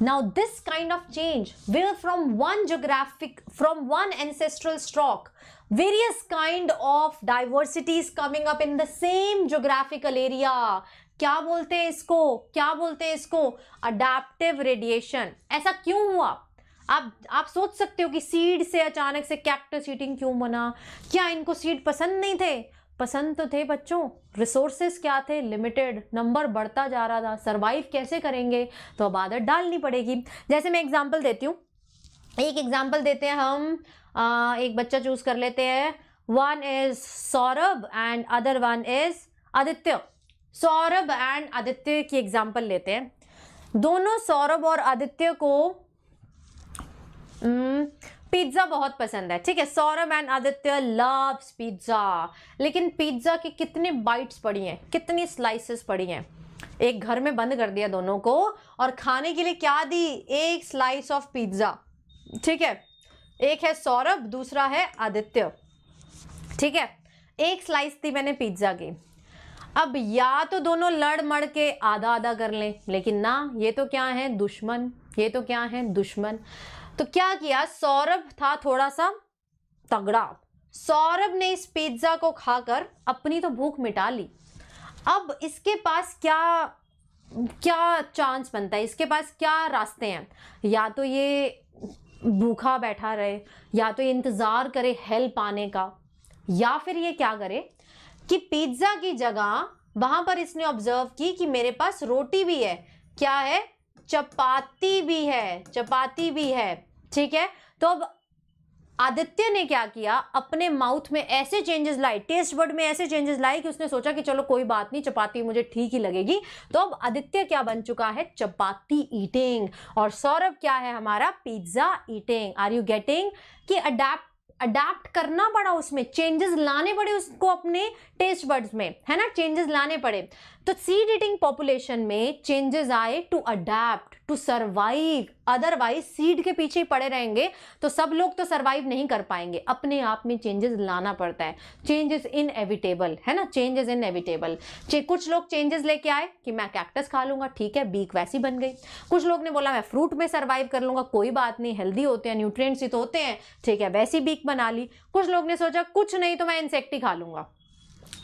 [SPEAKER 1] Now this kind of change will from one geographic, from one ancestral stock, various kind of diversities coming up in the same geographical area. क्या बोलते हैं इसको क्या बोलते हैं इसको अडेप्टिव रेडिएशन ऐसा क्यों हुआ आप आप सोच सकते हो कि सीड से अचानक से कैक्टस ईटिंग क्यों बना क्या इनको सीड पसंद नहीं थे पसंद तो थे बच्चों रिसोर्सेस क्या थे लिमिटेड नंबर बढ़ता जा रहा था सर्वाइव कैसे करेंगे तो अब आदत डालनी पड़ेगी जैसे मैं एग्जाम्पल देती हूँ एक एग्जाम्पल देते हैं हम आ, एक बच्चा चूज कर लेते हैं one is Saurabh and other one is Aditya Saurabh and Aditya की एग्जाम्पल लेते हैं दोनों सौरभ और आदित्य को हम्म, पिज्जा बहुत पसंद है ठीक है Saurabh and Aditya loves pizza लेकिन पिज्जा के कितने बाइट्स पड़ी हैं कितनी स्लाइसेस पड़ी हैं एक घर में बंद कर दिया दोनों को और खाने के लिए क्या दी एक स्लाइस ऑफ पिज्जा ठीक है एक है सौरभ दूसरा है आदित्य ठीक है एक स्लाइस थी मैंने पिज्जा की अब या तो दोनों लड़ मड़ के आधा आधा कर लें लेकिन ना ये तो क्या है दुश्मन ये तो क्या है दुश्मन तो क्या किया सौरभ था थोड़ा सा तगड़ा सौरभ ने इस पिज्ज़ा को खाकर अपनी तो भूख मिटा ली अब इसके पास क्या क्या चांस बनता है इसके पास क्या रास्ते हैं या तो ये भूखा बैठा रहे या तो ये इंतज़ार करे हेल्प आने का या फिर ये क्या करे कि पिज्ज़ा की जगह वहाँ पर इसने ऑब्जर्व की कि मेरे पास रोटी भी है क्या है चपाती भी है चपाती भी है ठीक है तो अब आदित्य ने क्या किया अपने माउथ में ऐसे चेंजेस लाए टेस्ट वर्ड में ऐसे चेंजेस लाए कि उसने सोचा कि चलो कोई बात नहीं चपाती मुझे ठीक ही लगेगी तो अब आदित्य क्या बन चुका है चपाती ईटिंग और सौरभ क्या है हमारा pizza eating are you getting कि अडेप्ट अडेप्ट करना पड़ा उसमें चेंजेस लाने पड़े उसको अपने टेस्ट बर्ड्स में है ना चेंजेस लाने पड़े तो सीड ईटिंग पॉपुलेशन में चेंजेस आए to adapt to survive otherwise seed के पीछे ही पड़े रहेंगे तो सब लोग तो सर्वाइव नहीं कर पाएंगे अपने आप में चेंजेस लाना पड़ता है चेंजेस इन एविटेबल है ना चेंजेस इन एविटेबल कुछ लोग चेंजेस लेके आए कि मैं कैक्टस खा लूंगा ठीक है बीक वैसी बन गई कुछ लोग ने बोला मैं फ्रूट में सर्वाइव कर लूंगा कोई बात नहीं हेल्दी होते हैं न्यूट्रिय तो होते हैं ठीक है वैसी बीक बना ली कुछ लोग ने सोचा कुछ नहीं तो मैं इंसेक्ट ही खा लूंगा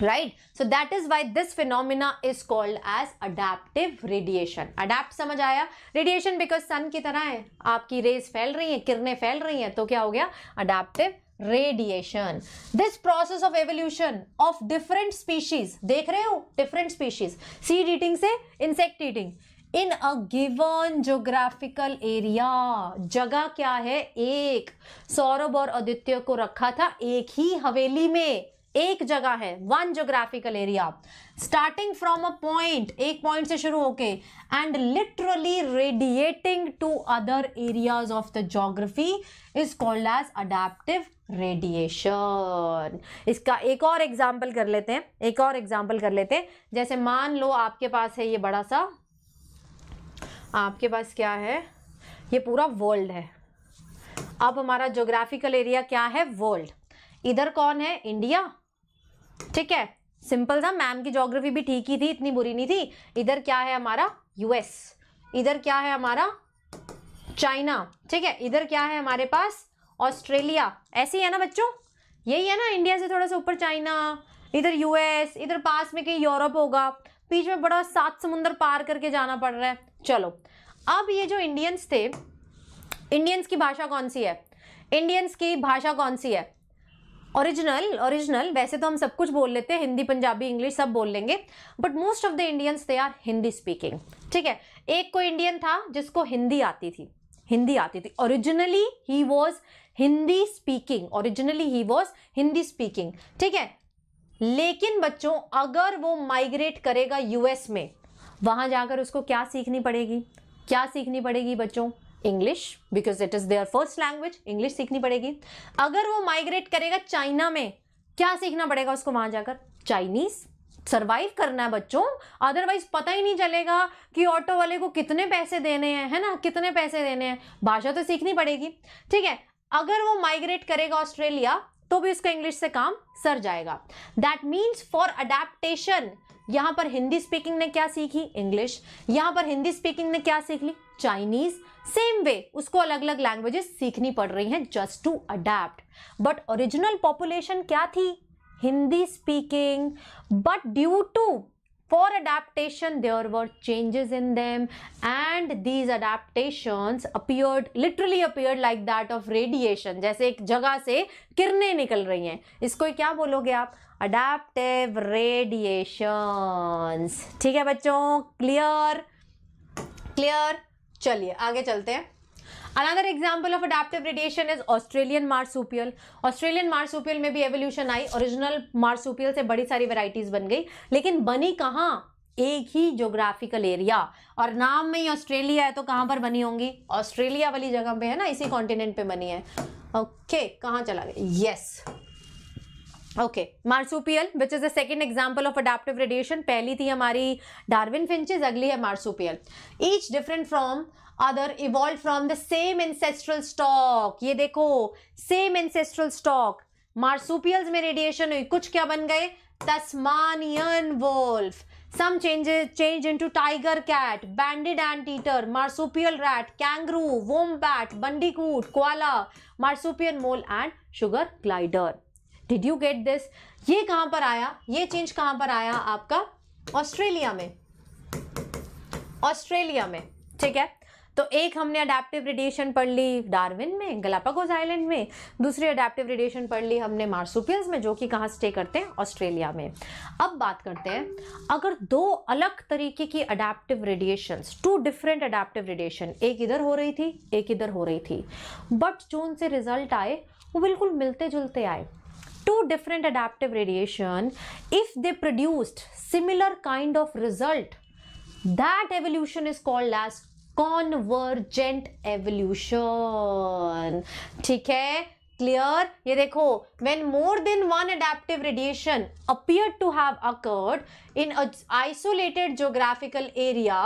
[SPEAKER 1] right so that is why this phenomena is called as adaptive radiation adapt समझ आया रेडिएशन बिकॉज सन की तरह है आपकी रेस फैल रही है किरणें फैल रही हैं तो क्या हो गया adaptive radiation this process of evolution of different species देख रहे हो डिफरेंट स्पीशीज सीड ईटिंग से insect eating in a given geographical area जगह क्या है एक सौरभ और आदित्य को रखा था एक ही हवेली में एक जगह है one geographical area starting from a point एक पॉइंट से शुरू होके and literally radiating to other areas of the geography is called as adaptive radiation इसका एक और एग्जाम्पल कर लेते हैं एक और एग्जाम्पल कर लेते हैं जैसे मान लो आपके पास है ये बड़ा सा आपके पास क्या है ये पूरा वर्ल्ड है अब हमारा जोग्राफिकल एरिया क्या है वर्ल्ड इधर कौन है इंडिया ठीक है सिंपल था मैम की जोग्राफी भी ठीक ही थी इतनी बुरी नहीं थी इधर क्या है हमारा यूएस इधर क्या है हमारा चाइना ठीक है इधर क्या है हमारे पास ऑस्ट्रेलिया ऐसे ही है ना बच्चों यही है ना इंडिया से थोड़ा सा ऊपर चाइना इधर यूएस इधर पास में कहीं यूरोप होगा बीच में बड़ा सात समुंदर पार करके जाना पड़ रहा है चलो अब ये जो इंडियंस थे इंडियंस की भाषा कौन सी है इंडियंस की भाषा कौन सी है ओरिजिनल ओरिजिनल वैसे तो हम सब कुछ बोल लेते हैं हिंदी पंजाबी इंग्लिश सब बोल लेंगे but most of the Indians they are Hindi speaking ठीक है एक कोई इंडियन था जिसको हिंदी आती थी हिंदी आती थी originally he was Hindi speaking originally he was Hindi speaking ठीक है लेकिन बच्चों अगर वो माइग्रेट करेगा यूएस में वहाँ जाकर उसको क्या सीखनी पड़ेगी क्या सीखनी पड़ेगी बच्चों English because it is their first language English सीखनी पड़ेगी अगर वो माइग्रेट करेगा चाइना में क्या सीखना पड़ेगा उसको वहां जाकर चाइनीज़ सर्वाइव करना है बच्चों अदरवाइज पता ही नहीं चलेगा कि ऑटो वाले को कितने पैसे देने हैं है ना कितने पैसे देने हैं भाषा तो सीखनी पड़ेगी ठीक है अगर वो माइग्रेट करेगा ऑस्ट्रेलिया तो भी उसका इंग्लिश से काम सर जाएगा दैट मीन्स फॉर अडेप्टेशन यहां पर हिंदी स्पीकिंग ने क्या सीखी इंग्लिश यहां पर हिंदी स्पीकिंग ने क्या सीख ली चाइनीज सेम वे उसको अलग अलग लैंग्वेजेस सीखनी पड़ रही हैं just to adapt but original population क्या थी Hindi speaking but due to for adaptation there were changes in them and these adaptation appeared literally appeared like that of radiation जैसे एक जगह से किरणें निकल रही हैं इसको क्या बोलोगे आप अडेप्टिव रेडिएशंस ठीक है बच्चों क्लियर क्लियर चलिए आगे चलते हैं another example of adaptive radiation is Australian marsupial Australian marsupial में भी एवोल्यूशन आई ओरिजिनल मार्सूपियल से बड़ी सारी वेराइटीज बन गई लेकिन बनी कहाँ एक ही जोग्राफिकल एरिया और नाम में ही ऑस्ट्रेलिया है तो कहाँ पर बनी होंगी ऑस्ट्रेलिया वाली जगह पे है ना इसी कॉन्टिनेंट पे बनी है ओके okay, कहाँ चला गया yes yes. Okay marsupial which is the second example of adaptive radiation पहली थी हमारी डार्विन फिंचेज अगली है marsupial each different from other evolve from the same ancestral stock ये देखो सेम इंसेस्ट्रल स्टॉक मार्सुपियल्स में रेडिएशन हुई कुछ क्या बन गए Tasmanian wolf some changes change to tiger cat banded anteater marsupial rat kangaroo wombat bandicoot koala marsupial mole and sugar glider did you get this ये कहाँ पर आया ये चेंज कहाँ पर आया आपका ऑस्ट्रेलिया में ऑस्ट्रेलिया में ठीक है तो एक हमने अडेप्टिव रेडिएशन पढ़ ली डार्विन में गलापागोज आइलैंड में दूसरी अडेप्टिव रेडिएशन पढ़ ली हमने मार्सुपियल्स में जो कि कहाँ स्टे करते हैं ऑस्ट्रेलिया में अब बात करते हैं अगर दो अलग तरीके की adaptive radiation two different adaptive radiation एक इधर हो रही थी एक इधर हो रही थी बट जो उनसे रिजल्ट आए वो बिल्कुल मिलते जुलते आए two different adaptive radiation if they produced similar kind of result that evolution is called as convergent evolution okay clear ye dekho when more than one adaptive radiation appeared to have occurred in a isolated geographical area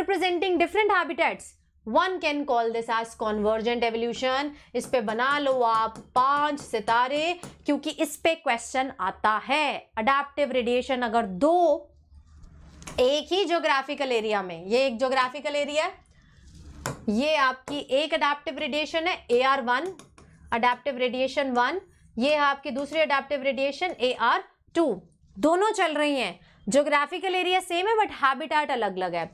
[SPEAKER 1] representing different habitats one can call this as convergent evolution इस पे बना लो आप पांच सितारे क्योंकि इस पे question आता है अडेप्टिव रेडिएशन अगर दो एक ही जोग्राफिकल एरिया में ये एक जोग्राफिकल एरिया है ये आपकी एक अडेप्टिव रेडिएशन है A R one adaptive radiation one ये है आपकी दूसरी adaptive radiation A R two दोनों चल रही हैं ज्योग्राफिकल एरिया सेम है बट हैबिटेट अलग अलग है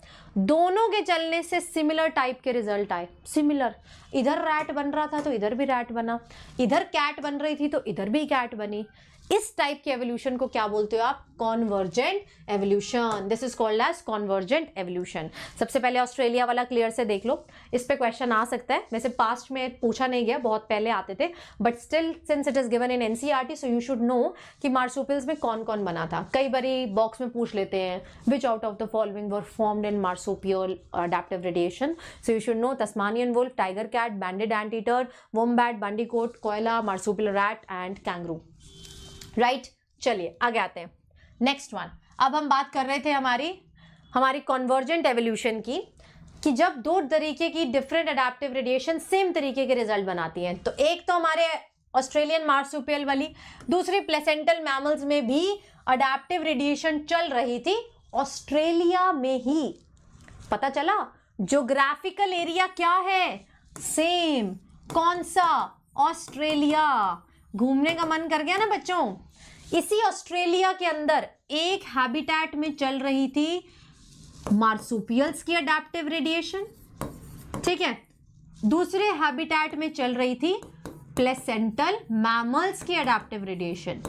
[SPEAKER 1] दोनों के चलने से सिमिलर टाइप के रिजल्ट आए सिमिलर इधर रैट बन रहा था तो इधर भी रैट बना इधर कैट बन रही थी तो इधर भी कैट बनी इस टाइप के एवोल्यूशन को क्या बोलते हो आप convergent evolution this is called as convergent evolution सबसे पहले ऑस्ट्रेलिया वाला क्लियर से देख लो इस पे क्वेश्चन आ सकता है वैसे पास्ट में पूछा नहीं गया बहुत पहले आते थे but still since it is given in NCERT so you should know कि मार्सुपिल्स में कौन कौन बना था कई बारी बॉक्स में पूछ लेते हैं which out of the following were formed in marsupial adaptive radiation so you should know Tasmanian wolf tiger cat banded anteater bat bandicoot koala marsupial rat and kangaroo right चलिए आगे आते हैं नेक्स्ट वन अब हम बात कर रहे थे हमारी हमारी कॉन्वर्जेंट एवोल्यूशन की कि जब दो तरीके की डिफरेंट अडेप्टिव रेडिएशन सेम तरीके के रिजल्ट बनाती हैं तो एक तो हमारे ऑस्ट्रेलियन मार्सुपियल वाली दूसरी प्लेसेंटल मैमल्स में भी अडेप्टिव रेडिएशन चल रही थी ऑस्ट्रेलिया में ही पता चला जोग्राफिकल एरिया क्या है सेम कौन सा ऑस्ट्रेलिया घूमने का मन कर गया ना बच्चों इसी ऑस्ट्रेलिया के अंदर एक हैबिटेट में चल रही थी मार्सुपियल्स की अडेप्टिव रेडिएशन ठीक है दूसरे हैबिटेट में चल रही थी प्लेसेंटल मैमल्स की अडेप्टिव रेडिएशन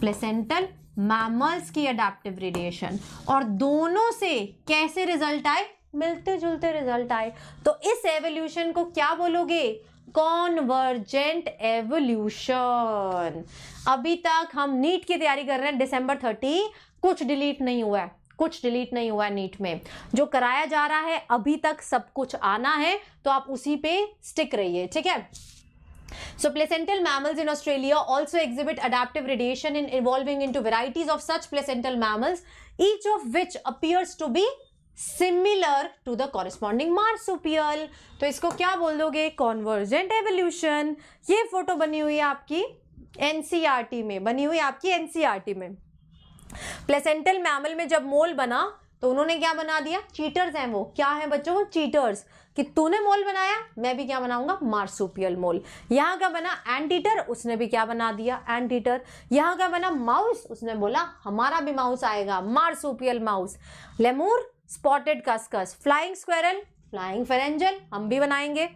[SPEAKER 1] प्लेसेंटल मैमल्स की अडेप्टिव रेडिएशन और दोनों से कैसे रिजल्ट आए मिलते जुलते रिजल्ट आए तो इस एवोल्यूशन को क्या बोलोगे कॉन्वर्जेंट एवोल्यूशन अभी तक हम नीट की तैयारी कर रहे हैं दिसंबर थर्टी कुछ डिलीट नहीं हुआ है कुछ डिलीट नहीं हुआ है नीट में जो कराया जा रहा है अभी तक सब कुछ आना है तो आप उसी पे स्टिक रहिए ठीक है So placental mammals in Australia also exhibit adaptive radiation in evolving into varieties of such placental mammals, each of which appears to be similar to the corresponding marsupial तो इसको क्या बोल दोगे कॉन्वर्जेंट एवोल्यूशन ये photo बनी हुई है आपकी एनसीईआरटी e में बनी हुई आपकी एनसीईआरटी e में प्लेसेंटल मैमल में जब मोल बना तो उन्होंने क्या बना दिया चीटर्स हैं वो क्या है बच्चों वो चीटर्स कि तूने मोल बनाया मैं भी क्या बनाऊंगा मार्सुपियल मोल यहाँ का बना एंटीटर उसने भी क्या बना दिया एंटीटर यहाँ का बना माउस उसने बोला हमारा भी माउस आएगा marsupial mouse lemur spotted cuscus flying squirrel flying phalanger हम भी बनाएंगे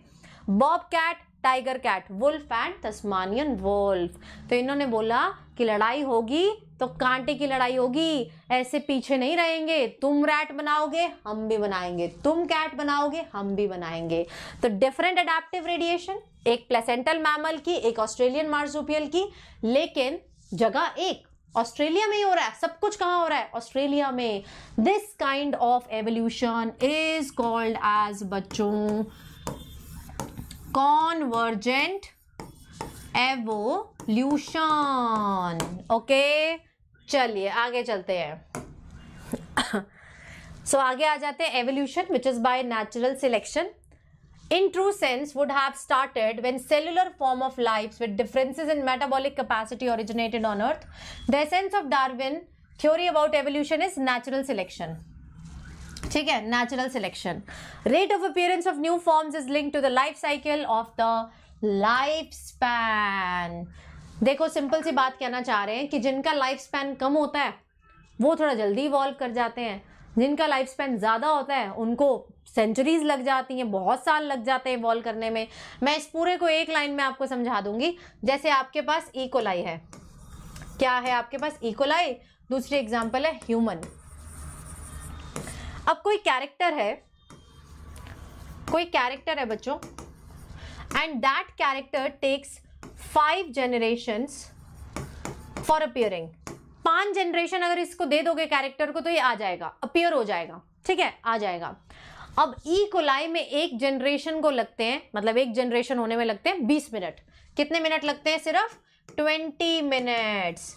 [SPEAKER 1] bobcat tiger cat wolf and Tasmanian wolf तो इन्होंने बोला कि लड़ाई होगी तो कांटे की लड़ाई होगी ऐसे पीछे नहीं रहेंगे तुम रैट बनाओगे हम भी बनाएंगे तुम कैट बनाओगे हम भी बनाएंगे तो डिफरेंट अडेप्टिव रेडिएशन एक प्लेसेंटल मैमल की एक ऑस्ट्रेलियन मार्सुपियल की लेकिन जगह एक ऑस्ट्रेलिया में ही हो रहा है सब कुछ कहाँ हो रहा है ऑस्ट्रेलिया में this kind of evolution is called as बच्चों कॉन्वर्जेंट एवोल्यूशन ओके चलिए आगे चलते हैं सो [COUGHS] so, आगे आ जाते हैं evolution which is by natural selection in true sense would have started when cellular form of lives with differences in metabolic capacity originated on earth the essence of darwin theory about evolution is natural selection ठीक है natural selection rate of appearance of new forms is link to the life cycle of the life span देखो simple सी बात कहना चाह रहे हैं कि जिनका लाइफ स्पैन कम होता है वो थोड़ा जल्दी इवॉल्व कर जाते हैं जिनका लाइफ स्पैन ज़्यादा होता है उनको सेंचुरीज लग जाती हैं बहुत साल लग जाते हैं इवॉल्व करने में मैं इस पूरे को एक लाइन में आपको समझा दूंगी जैसे आपके पास इकोलाई e है क्या है आपके पास इकोलाई e दूसरी एग्जाम्पल है ह्यूमन अब कोई कैरेक्टर है कोई कैरेक्टर है बच्चों and that character takes five generation for appearing पांच जनरेशन अगर इसको दे दोगे कैरेक्टर को तो ये आ जाएगा अपियर हो जाएगा ठीक है आ जाएगा अब ई e कोलाई में एक जनरेशन को लगते हैं मतलब एक जनरेशन होने में लगते हैं बीस मिनट कितने मिनट लगते हैं सिर्फ ट्वेंटी मिनट्स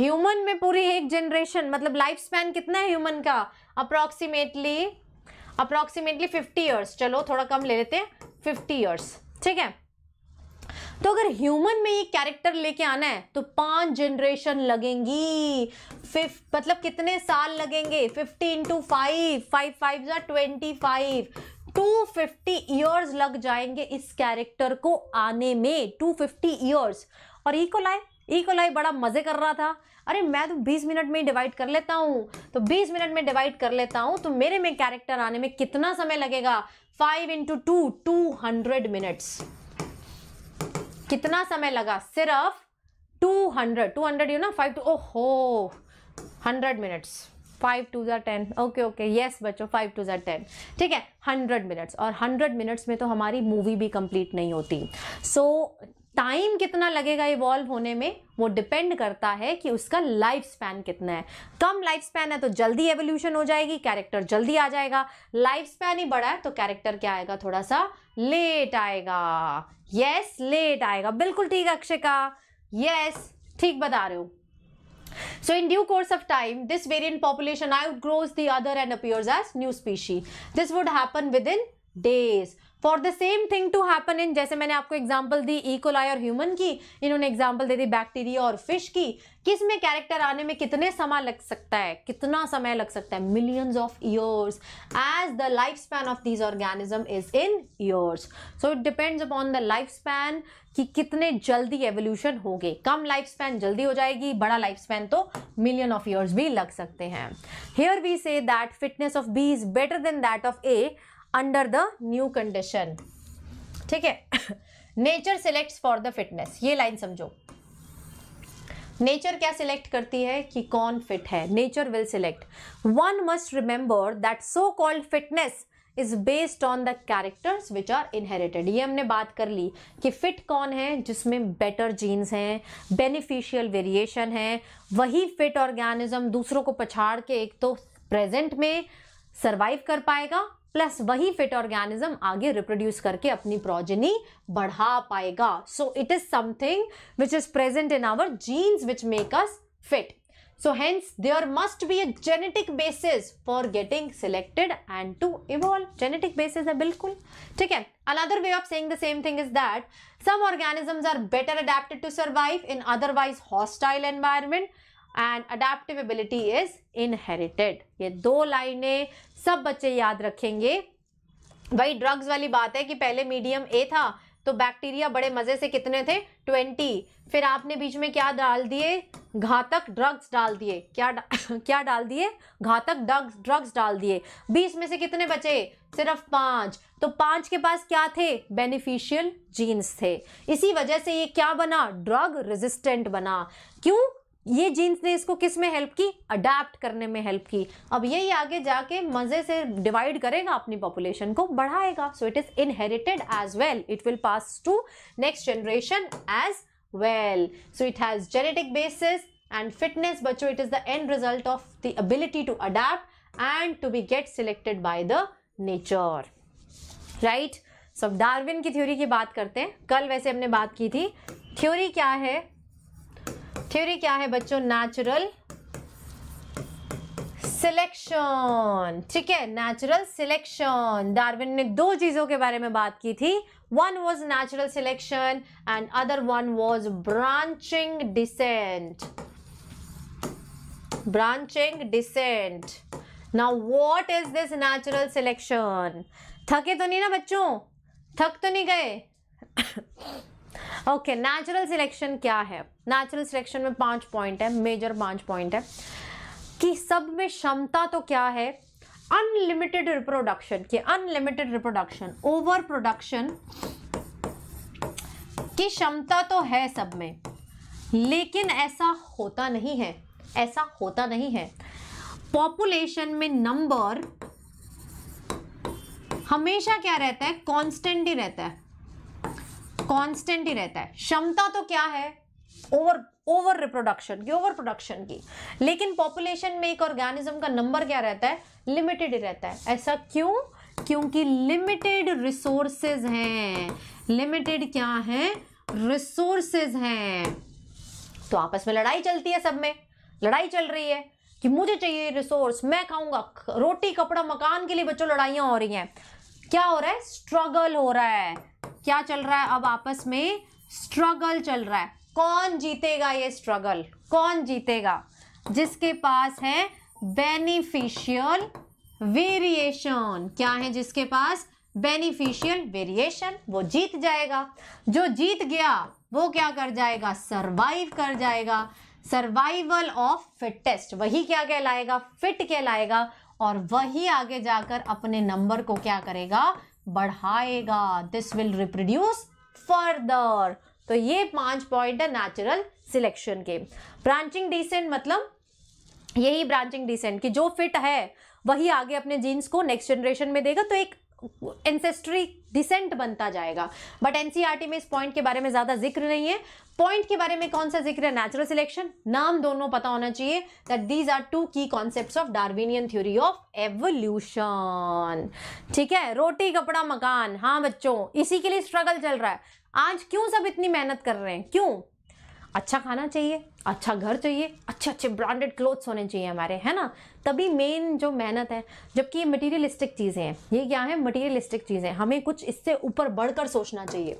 [SPEAKER 1] ह्यूमन में पूरी एक जनरेशन मतलब लाइफ स्पैन कितना है ह्यूमन का अप्रॉक्सीमेटली अप्रॉक्सीमेटली फिफ्टी ईयर्स चलो थोड़ा कम ले लेते हैं फिफ्टी ईयर्स ठीक है तो अगर ह्यूमन में ये कैरेक्टर लेके आना है तो पांच जनरेशन लगेंगी फिफ्थ मतलब कितने साल लगेंगे fifty into five five five या ट्वेंटी फाइव 250 ईयर्स लग जाएंगे इस कैरेक्टर को आने में 250 ईयर्स और लाई ईको लाई बड़ा मज़े कर रहा था अरे मैं तो 20 मिनट में ही डिवाइड कर लेता हूँ तो 20 मिनट में डिवाइड कर लेता हूँ तो मेरे में कैरेक्टर आने में कितना समय लगेगा 5 into two two hundred minutes कितना समय लगा सिर्फ two hundred two hundred you ना फाइव टू ओ हो हंड्रेड मिनट्स फाइव टू जर टेन ओके ओके येस बच्चों फाइव टू जर टेन ठीक है हंड्रेड मिनट्स और हंड्रेड मिनट्स में तो हमारी मूवी भी कंप्लीट नहीं होती सो so, टाइम कितना लगेगा इवॉल्व होने में वो डिपेंड करता है कि उसका लाइफ स्पैन कितना है कम लाइफ स्पैन है तो जल्दी एवोल्यूशन हो जाएगी कैरेक्टर जल्दी आ जाएगा लाइफ स्पैन ही बड़ा है तो कैरेक्टर क्या आएगा थोड़ा सा लेट आएगा यस yes, लेट आएगा बिल्कुल ठीक का यस yes, ठीक बता रहे हो So in due course of time, this variant population outgrows the other and appears as new species. This would happen within days. For the same thing to happen in जैसे मैंने आपको example दी E coli e. और human की इन्होंने example दे दी bacteria और फिश की किस में कैरेक्टर आने में कितने समय लग सकता है कितना समय लग सकता है millions of years as the life span of these organism is in years so it depends upon the life span कि कितने जल्दी एवोल्यूशन हो गए कम लाइफ स्पैन जल्दी हो जाएगी बड़ा लाइफ स्पैन तो मिलियन ऑफ ईयर्स भी लग सकते हैं here we say that fitness of B is better than that of A under the new condition ठीक है nature select for the fitness ये लाइन समझो नेचर क्या सिलेक्ट करती है कि कौन फिट है nature will select one must remember that so called fitness is based on the characters which are inherited ये हमने बात कर ली कि फिट कौन है जिसमें बेटर जीन्स हैं बेनिफिशियल वेरिएशन है वही फिट ऑर्गेनिज्म दूसरों को पछाड़ के एक तो प्रेजेंट में सर्वाइव कर पाएगा प्लस वही फिट ऑर्गेनिज्म आगे रिप्रोड्यूस करके अपनी प्रोजेनी बढ़ा पाएगा so it is something which is present in our genes which make us fit so hence there must be a genetic basis for getting selected and to evolve genetic basis है बिल्कुल ठीक है another way of saying the same thing is that some organisms are better adapted to survive in otherwise hostile environment and adaptability is inherited ये दो लाइने सब बच्चे याद रखेंगे वही ड्रग्स वाली बात है कि पहले मीडियम ए था तो बैक्टीरिया बड़े मजे से कितने थे ट्वेंटी फिर आपने बीच में क्या डाल दिए घातक ड्रग्स डाल दिए क्या डा, [LAUGHS] क्या डाल दिए घातक ड्रग्स ड्रग्स डाल दिए बीस में से कितने बचे सिर्फ पांच तो पांच के पास क्या थे बेनिफिशियल जीन्स थे इसी वजह से ये क्या बना ड्रग रेजिस्टेंट बना क्यों ये जीन्स ने इसको किस में हेल्प की अडेप्ट करने में हेल्प की अब यही आगे जाके मज़े से डिवाइड करेगा अपनी पॉपुलेशन को बढ़ाएगा so it is inherited as well it will pass to next generation as well so it has genetic basis and fitness बच्चों it is the end result of the ability to adapt and to be get selected by the nature right सब Darwin की theory की बात करते हैं कल वैसे हमने बात की थी थ्योरी क्या है थ्योरी क्या है बच्चों नेचुरल सिलेक्शन ठीक है नेचुरल सिलेक्शन डार्विन ने दो चीज़ों के बारे में बात की थी one was natural selection and other one was branching descent branching descent now what is this natural selection थके तो नहीं ना बच्चों थक तो नहीं गए ओके नेचुरल सिलेक्शन क्या है नेचुरल सिलेक्शन में पांच पॉइंट है मेजर पांच पॉइंट है कि सब में क्षमता तो क्या है अनलिमिटेड रिप्रोडक्शन की अनलिमिटेड रिप्रोडक्शन ओवर प्रोडक्शन की क्षमता तो है सब में लेकिन ऐसा होता नहीं है ऐसा होता नहीं है पॉपुलेशन में नंबर हमेशा क्या रहता है कांस्टेंट ही रहता है कांस्टेंट ही रहता है क्षमता तो क्या है ओवर ओवर रिप्रोडक्शन की ओवर प्रोडक्शन की लेकिन पॉपुलेशन में एक ऑर्गेनिज्म का नंबर क्या रहता है लिमिटेड ही रहता है ऐसा क्यों क्योंकि लिमिटेड रिसोर्सेज हैं लिमिटेड क्या है रिसोर्सेज हैं तो आपस में लड़ाई चलती है सब में लड़ाई चल रही है कि मुझे चाहिए रिसोर्स मैं खाऊंगा रोटी कपड़ा मकान के लिए बच्चों लड़ाइयाँ हो रही हैं क्या हो रहा है स्ट्रगल हो रहा है क्या चल रहा है अब आपस में स्ट्रगल चल रहा है कौन जीतेगा ये स्ट्रगल कौन जीतेगा जिसके पास है बेनिफिशियल वेरिएशन क्या है जिसके पास बेनिफिशियल वेरिएशन वो जीत जाएगा जो जीत गया वो क्या कर जाएगा सरवाइव कर जाएगा सर्वाइवल ऑफ फिटेस्ट वही क्या कहलाएगा फिट कहलाएगा और वही आगे जाकर अपने नंबर को क्या करेगा बढ़ाएगा दिस विल रिप्रोड्यूस फर्दर तो ये पांच पॉइंट है नेचुरल सिलेक्शन के ब्रांचिंग डिसेंट मतलब यही ब्रांचिंग डिसेंट कि जो फिट है वही आगे अपने जीन्स को नेक्स्ट जनरेशन में देगा तो एक एंसेस्ट्री डिसेंट बनता जाएगा बट एनसीआरटी e में इस पॉइंट के बारे में ज़्यादा जिक्र नहीं है पॉइंट के बारे में कौन सा जिक्र है नेचुरल सिलेक्शन नाम दोनों पता होना चाहिए that these are two key concept of Darwinian theory of evolution ठीक है रोटी कपड़ा मकान हाँ बच्चों इसी के लिए स्ट्रगल चल रहा है आज क्यों सब इतनी मेहनत कर रहे हैं क्यों अच्छा खाना चाहिए अच्छा घर चाहिए अच्छे अच्छे ब्रांडेड क्लोथ्स होने चाहिए हमारे है ना तभी मेन जो मेहनत है जबकि ये मटेरियलिस्टिक चीज़ें हैं ये क्या है मटेरियलिस्टिक चीज़ें हमें कुछ इससे ऊपर बढ़कर सोचना चाहिए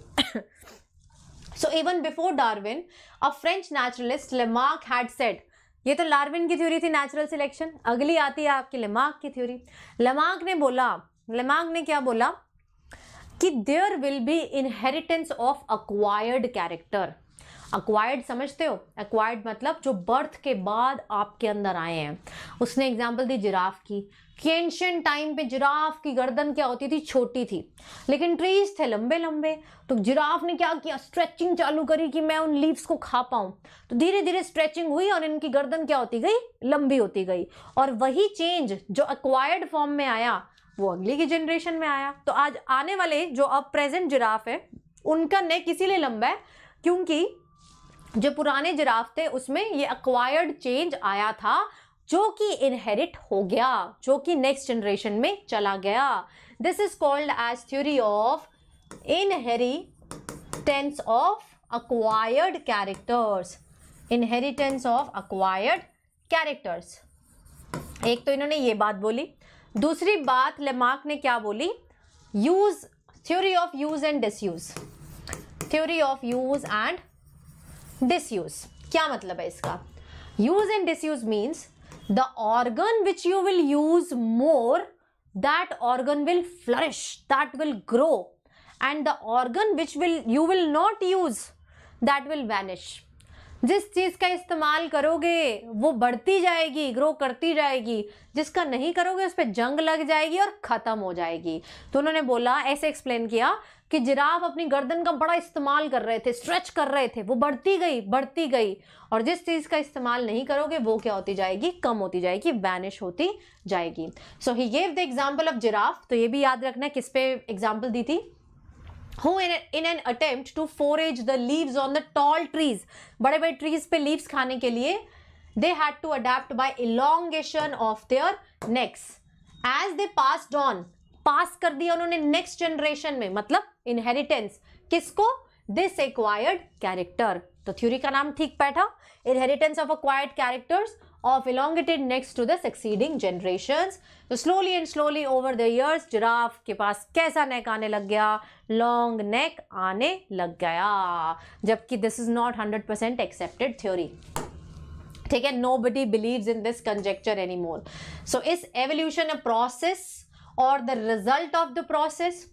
[SPEAKER 1] so even before Darwin a French naturalist Lamarck had said ये तो लार्विन की थ्योरी थी नेचुरल सिलेक्शन अगली आती है आपकी लेमार्क की थ्योरी लेमार्क ने बोला लेमार्क ने क्या बोला कि there will be inheritance of acquired character acquired समझते हो अक्वायर्ड मतलब जो बर्थ के बाद आपके अंदर आए हैं उसने एग्जाम्पल दी जिराफ की कि एंशियंट टाइम पे जिराफ की गर्दन क्या होती थी छोटी थी लेकिन ट्रीज थे लंबे लंबे तो जिराफ ने क्या किया स्ट्रेचिंग चालू करी कि मैं उन लीव्स को खा पाऊं तो धीरे धीरे स्ट्रेचिंग हुई और इनकी गर्दन क्या होती गई लंबी होती गई और वही चेंज जो अक्वायर्ड फॉर्म में आया वो अगली की जनरेशन में आया तो आज आने वाले जो अब प्रेजेंट जिराफ है उनका नेक इसीलिए लंबा है क्योंकि जो पुराने जिराफ थे उसमें ये अक्वायर्ड चेंज आया था जो कि इनहेरिट हो गया जो कि नेक्स्ट जनरेशन में चला गया this is called as theory of inheritance of acquired characters inheritance of acquired characters एक तो इन्होंने ये बात बोली दूसरी बात लेमार्क ने क्या बोली use theory of use and disuse theory of use and disuse क्या मतलब है इसका use and disuse means the organ which you will use more that organ will flourish that will grow and the organ which will you will not use that will vanish जिस चीज़ का इस्तेमाल करोगे वो बढ़ती जाएगी ग्रो करती जाएगी जिसका नहीं करोगे उस पर जंग लग जाएगी और ख़त्म हो जाएगी तो उन्होंने बोला ऐसे एक्सप्लेन किया कि जिराफ अपनी गर्दन का बड़ा इस्तेमाल कर रहे थे स्ट्रेच कर रहे थे वो बढ़ती गई बढ़ती गई और जिस चीज़ का इस्तेमाल नहीं करोगे वो क्या होती जाएगी कम होती जाएगी वैनिश होती जाएगी so he gave the example of giraffe तो ये भी याद रखना है किस पे एग्जाम्पल दी थी who in an attempt to forage the leaves on the tall trees बड़े बड़े ट्रीज पे लीव्स खाने के लिए they had to adapt by elongation of their necks as they pass on pass कर दिया उन्होंने नेक्स्ट जनरेशन में मतलब इनहेरिटेंस किसको दिस एक्वायर्ड कैरेक्टर तो थ्योरी का नाम ठीक बैठा inheritance of acquired characters of elongated necks to the succeeding generation तो slowly and slowly over the years giraffe के पास कैसा नेक आने लग गया लॉन्ग नेक आने लग गया जबकि this is not hundred percent accepted theory ठीक है nobody believe in this conjecture anymore so इस एवोल्यूशन प्रोसेस और the result of the process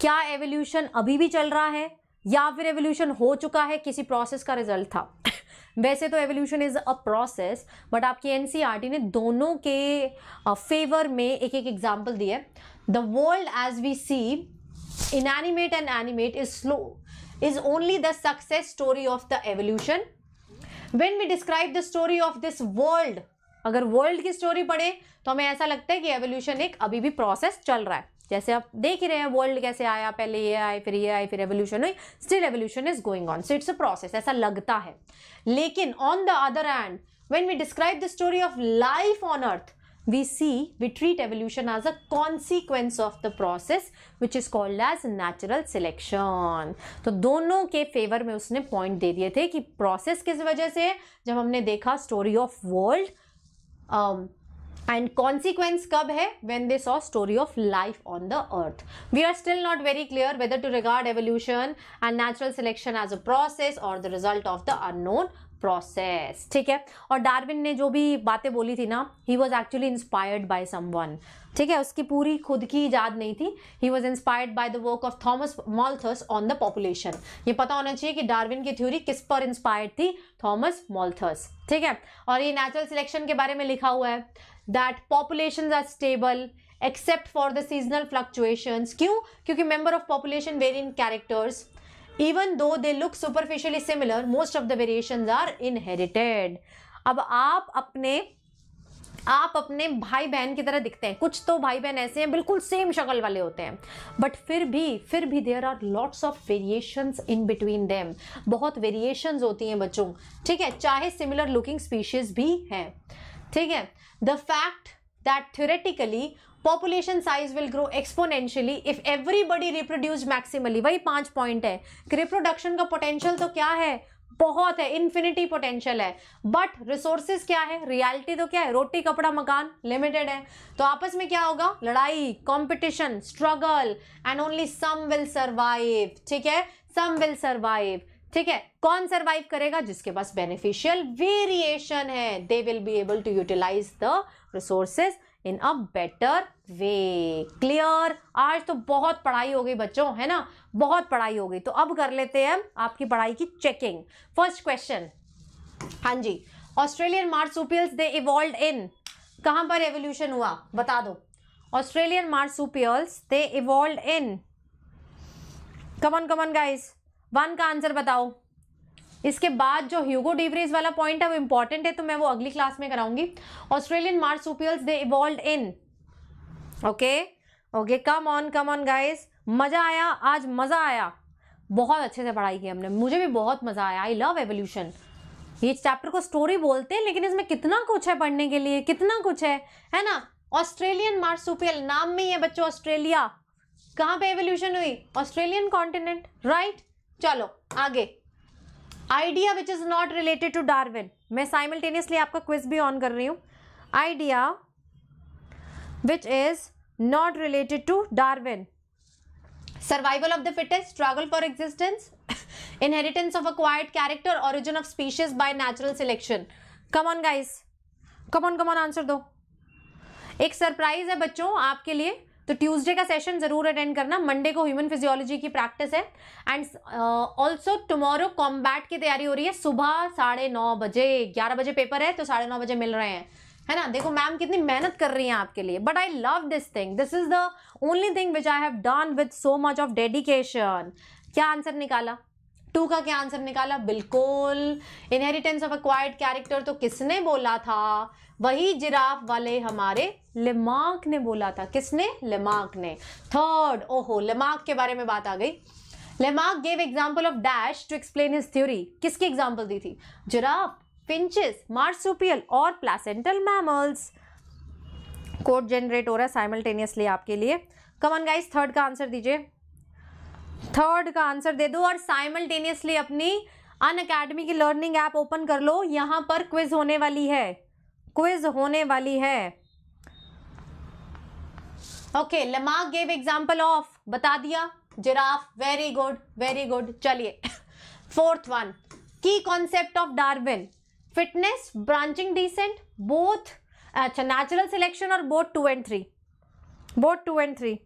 [SPEAKER 1] क्या एवोल्यूशन अभी भी चल रहा है या फिर एवोल्यूशन हो चुका है किसी प्रोसेस का रिजल्ट था [LAUGHS] वैसे तो evolution is a process but आपकी एन e ने दोनों के फेवर में एक एक एग्जाम्पल दिए the world as we see in animate and animate is slow is only the success story of the evolution when we describe the story of this world अगर world की story पढ़े तो हमें ऐसा लगता है कि एवोल्यूशन एक अभी भी प्रोसेस चल रहा है जैसे आप देख ही रहे हैं वर्ल्ड कैसे आया पहले ये आए फिर ये आए फिर एवोल्यूशन हुई still evolution is going on so it's a process ऐसा लगता है लेकिन on the other end when we describe the story of life on earth we see we treat evolution as a consequence of the process which is called as natural selection तो दोनों के favour में उसने point दे दिए थे कि process किस वजह से जब हमने देखा story of world and consequence कब है when they saw story of life on the earth we are still not very clear whether to regard evolution and natural selection as a process और the result of the unknown process ठीक है और Darwin ने जो भी बातें बोली थी ना he was actually inspired by someone ठीक है उसकी पूरी खुद की ईजाद नहीं थी he was inspired by the work of Thomas Malthus on the population ये पता होना चाहिए कि डार्विन की थ्योरी किस पर इंस्पायर्ड थी थॉमस मॉल्थस ठीक है और ये नेचुरल सिलेक्शन के बारे में लिखा हुआ है that populations are stable except for the seasonal fluctuations क्यों क्योंकि member of population vary in characters even though they look superficially similar most of the variations are inherited अब आप अपने आप अपने भाई बहन की तरह दिखते हैं कुछ तो भाई बहन ऐसे हैं बिल्कुल सेम शक्ल वाले होते हैं बट फिर भी फिर भी there are lots of variations in between them बहुत वेरिएशंस होती हैं बच्चों ठीक है चाहे सिमिलर लुकिंग स्पीशीज भी हैं ठीक है the fact that theoretically population size will grow exponentially if everybody reproduce maximally वही पांच पॉइंट है कि रिप्रोडक्शन का पोटेंशियल तो क्या है बहुत है इन्फिनिटी पोटेंशियल है बट रिसोर्सेज क्या है रियालिटी तो क्या है रोटी कपड़ा मकान लिमिटेड है तो आपस में क्या होगा लड़ाई competition struggle and only some will survive ठीक है सम विल सर्वाइव ठीक है कौन सरवाइव करेगा जिसके पास बेनिफिशियल वेरिएशन है they will be able to utilize the resources in a better way clear आज तो बहुत पढ़ाई हो गई बच्चों है ना बहुत पढ़ाई हो गई तो अब कर लेते हैं आपकी पढ़ाई की चेकिंग फर्स्ट क्वेश्चन हाँ जी Australian marsupials they evolve in कहां पर एवोल्यूशन हुआ बता दो Australian marsupials they evolve in come on come on guys one का आंसर बताओ इसके बाद जो ह्यूगो डिवरीज वाला पॉइंट है वो इंपॉर्टेंट है तो मैं वो अगली क्लास में कराऊंगी Australian marsupials they evolve in okay okay come on come on guys मज़ा आया आज मज़ा आया बहुत अच्छे से पढ़ाई की हमने मुझे भी बहुत मज़ा आया आई लव एवोल्यूशन ये चैप्टर को स्टोरी बोलते हैं लेकिन इसमें कितना कुछ है पढ़ने के लिए कितना कुछ है है ना ऑस्ट्रेलियन मार्सुपियल नाम में ही है बच्चों ऑस्ट्रेलिया कहाँ पे एवोल्यूशन हुई ऑस्ट्रेलियन कॉन्टिनेंट राइट चलो आगे idea which is not related to Darwin मैं साइमल्टेनियसली आपका क्विज भी ऑन कर रही हूं idea which is not related to Darwin survival of the fittest struggle for existence inheritance of acquired character origin of species by natural selection come on guys come on come on answer दो एक surprise है बच्चों आपके लिए तो Tuesday का session जरूर attend करना मंडे को ह्यूमन फिजियोलॉजी की प्रैक्टिस है एंड ऑल्सो टुमारो कॉम्बैट की तैयारी हो रही है सुबह साढ़े नौ बजे ग्यारह बजे पेपर है तो साढ़े नौ बजे मिल रहे हैं है ना देखो मैम कितनी मेहनत कर रही हैं आपके लिए but I love this thing this is the only thing which I have done with so much of dedication क्या आंसर निकाला टू का क्या आंसर निकाला बिल्कुल इनहेरिटेंस ऑफ अक्वायर्ड कैरेक्टर तो किसने बोला था वही जिराफ वाले हमारे लिमाक ने बोला था किसने लिमाक ने थर्ड ओहो लिमाक के बारे में बात आ गई Lamarck gave example of dash to explain his theory किसकी एग्जाम्पल दी थी जिराफ पिंचेस मार्सुपियल और प्लासेंटल मैमल्स कोड जनरेट हो रहा है साइमल्टेनियसली आपके लिए कमन गाइस थर्ड का आंसर दीजिए थर्ड का आंसर दे दो और साइमल्टेनियसली अपनी अन अकेडमी की लर्निंग ऐप ओपन कर लो यहाँ पर क्विज होने वाली है क्विज होने वाली है okay Lamarck gave example of बता दिया giraffe very good very good चलिए फोर्थ वन की concept of Darwin fitness branching descent both अच्छा नेचुरल सिलेक्शन और both two and three both two and three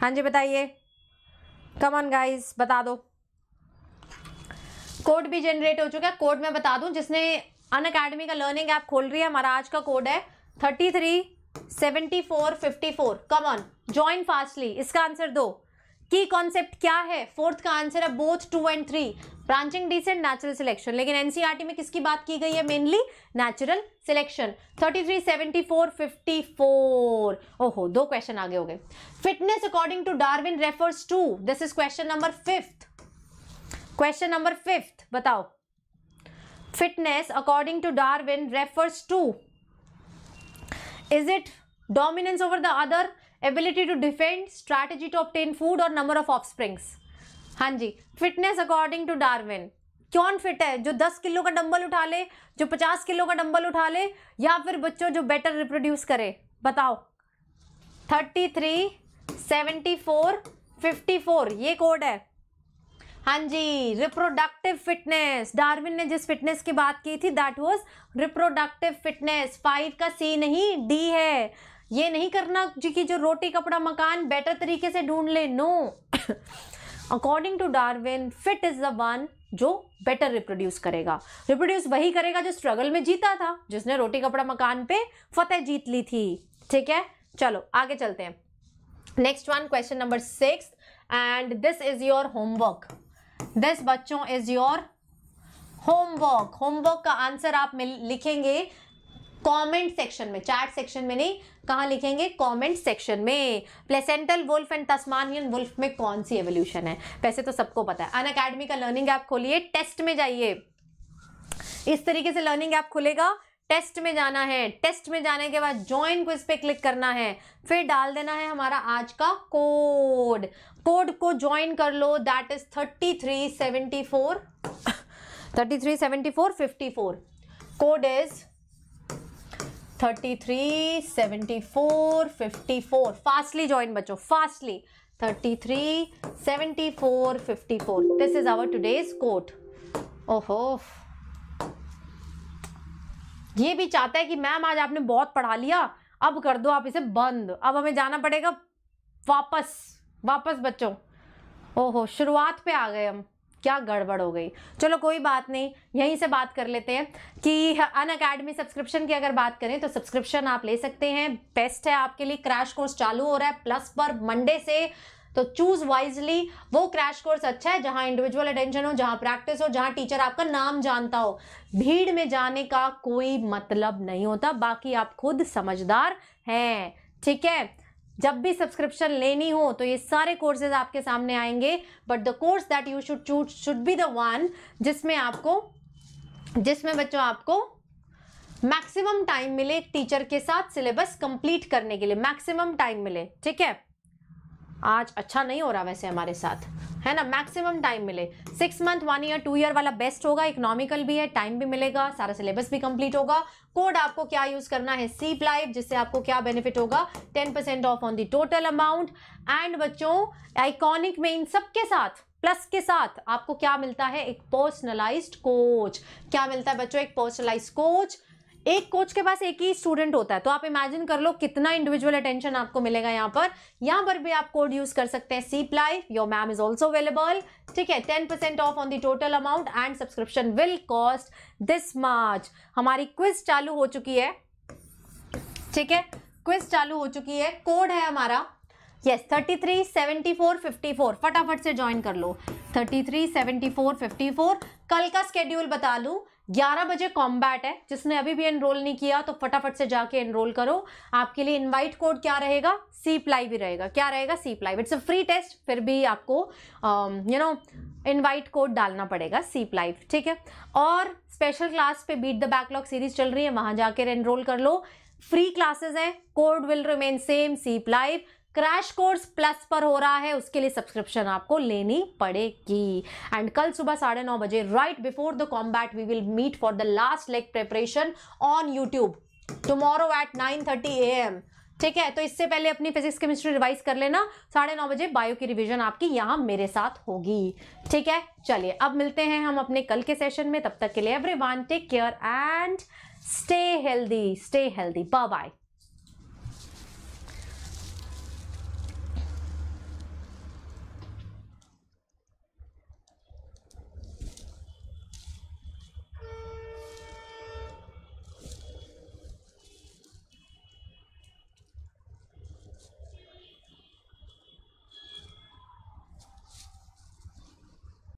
[SPEAKER 1] हाँ जी बताइए कमन गाइज बता दो कोड भी जनरेट हो चुका है कोड मैं बता दूं जिसने अन अकेडमी का लर्निंग ऐप खोल रही है हमारा आज का कोड है thirty three seventy four fifty four come on join fastly इसका आंसर दो की कॉन्सेप्ट क्या है फोर्थ का आंसर है both two and three branching descent natural selection लेकिन एनसीईआरटी e में किसकी बात की गई है मेनली नेचुरल सिलेक्शन 33 74 54 ओहो दो क्वेश्चन आगे हो गए fitness according to Darwin refers to this is question number fifth question number fifth बताओ fitness according to Darwin refers to is it dominance over the other ability to defend strategy to obtain food और number of offsprings हाँ जी fitness according to Darwin कौन fit है जो 10 kilo का dumbbell उठा ले जो 50 किलो का डंबल उठा ले या फिर बच्चों जो बेटर रिप्रोड्यूस करे बताओ 33, 74, 54 ये कोड है हाँ जी रिप्रोडक्टिव फिटनेस डार्विन ने जिस फिटनेस की बात की थी that was reproductive fitness five का सी नहीं डी है ये नहीं करना कि जो रोटी कपड़ा मकान बेटर तरीके से ढूंढ ले no according to Darwin fit is the one जो बेटर रिप्रोड्यूस करेगा रिप्रोड्यूस वही करेगा जो स्ट्रगल में जीता था जिसने रोटी कपड़ा मकान पे फतेह जीत ली थी ठीक है चलो आगे चलते हैं next one question number six and this is your homework this बच्चों इज योर होमवर्क होमवर्क का आंसर आप लिखेंगे कमेंट सेक्शन में चार्ट सेक्शन में नहीं कहाँ लिखेंगे कमेंट सेक्शन में placental wolf and Tasmanian wolf में कौन सी एवोल्यूशन है वैसे तो सबको पता है अन अकेडमी का लर्निंग ऐप खोलिए टेस्ट में जाइए इस तरीके से लर्निंग ऐप खुलेगा टेस्ट में जाना है टेस्ट में जाने के बाद ज्वाइन क्विज पे क्लिक करना है फिर डाल देना है हमारा आज का कोड कोड को ज्वाइन कर लो that is thirty three seventy four thirty three seventy four fifty four code is thirty three seventy four fifty four fastly join बच्चों fastly thirty three seventy four fifty four this is our today's code ओहो ये भी चाहता है कि ma'am आज आपने बहुत पढ़ा लिया अब कर दो आप इसे बंद अब हमें जाना पड़ेगा वापस वापस बच्चों ओहो शुरुआत पे आ गए हम क्या गड़बड़ हो गई चलो कोई बात नहीं यहीं से बात कर लेते हैं कि अन अकेडमी सब्सक्रिप्शन की अगर बात करें तो सब्सक्रिप्शन आप ले सकते हैं बेस्ट है आपके लिए क्रैश कोर्स चालू हो रहा है प्लस पर मंडे से तो चूज वाइजली वो क्रैश कोर्स अच्छा है जहां इंडिविजुअल अटेंशन हो जहां प्रैक्टिस हो जहां टीचर आपका नाम जानता हो भीड़ में जाने का कोई मतलब नहीं होता बाकी आप खुद समझदार हैं ठीक है जब भी सब्सक्रिप्शन लेनी हो तो ये सारे कोर्सेज आपके सामने आएंगे but the course that you should choose should be the one जिसमें आपको जिसमें बच्चों आपको मैक्सिमम टाइम मिले टीचर के साथ सिलेबस कंप्लीट करने के लिए मैक्सिमम टाइम मिले ठीक है आज अच्छा नहीं हो रहा वैसे हमारे साथ है ना मैक्सिमम टाइम मिले six month one year two year वाला बेस्ट होगा इकोनॉमिकल भी है टाइम भी मिलेगा सारा सिलेबस भी कंप्लीट होगा कोड आपको क्या यूज करना है सीप लाइफ जिससे आपको क्या बेनिफिट होगा ten percent off on the total amount and बच्चों आइकॉनिक में इन सबके साथ प्लस के साथ आपको क्या मिलता है एक पर्सनलाइज्ड कोच क्या मिलता है बच्चों एक पर्सनलाइज्ड कोच एक कोच के पास एक ही स्टूडेंट होता है तो आप इमेजिन कर लो कितना इंडिविजुअल अटेंशन आपको मिलेगा यहाँ पर यहाँ पर भी आप कोड यूज कर सकते हैं C ply your ma'am is also available ठीक है ten percent off on the total amount and subscription will cost this March हमारी क्विज चालू हो चुकी है ठीक है क्विज चालू हो चुकी है कोड है हमारा yes thirty three seventy four fifty four फटाफट से ज्वाइन कर लो thirty three seventy four fifty four कल का स्केड्यूल बता लूँ 11 बजे कॉम्बैट है जिसने अभी भी एनरोल नहीं किया तो फटाफट से जाके एनरोल करो आपके लिए इनवाइट कोड क्या रहेगा सी प्लाई भी रहेगा क्या रहेगा C ply it's a free test फिर भी आपको यू नो इनवाइट कोड डालना पड़ेगा सी प्लाई ठीक है और स्पेशल क्लास पे बीट द बैकलॉग सीरीज चल रही है वहाँ जाकर एनरोल कर लो फ्री क्लासेस हैं code will remain same C live crash course plus पर हो रहा है उसके लिए सब्सक्रिप्शन आपको लेनी पड़ेगी एंड कल सुबह साढ़े नौ बजे right before the combat we will meet for the last leg preparation on YouTube tomorrow at nine thirty A M ठीक है तो इससे पहले अपनी फिजिक्स केमिस्ट्री रिवाइज कर लेना साढ़े नौ बजे बायो की रिवीजन आपकी यहाँ मेरे साथ होगी ठीक है चलिए अब मिलते हैं हम अपने कल के सेशन में तब तक के लिए everyone take care and stay healthy stay healthy bye bye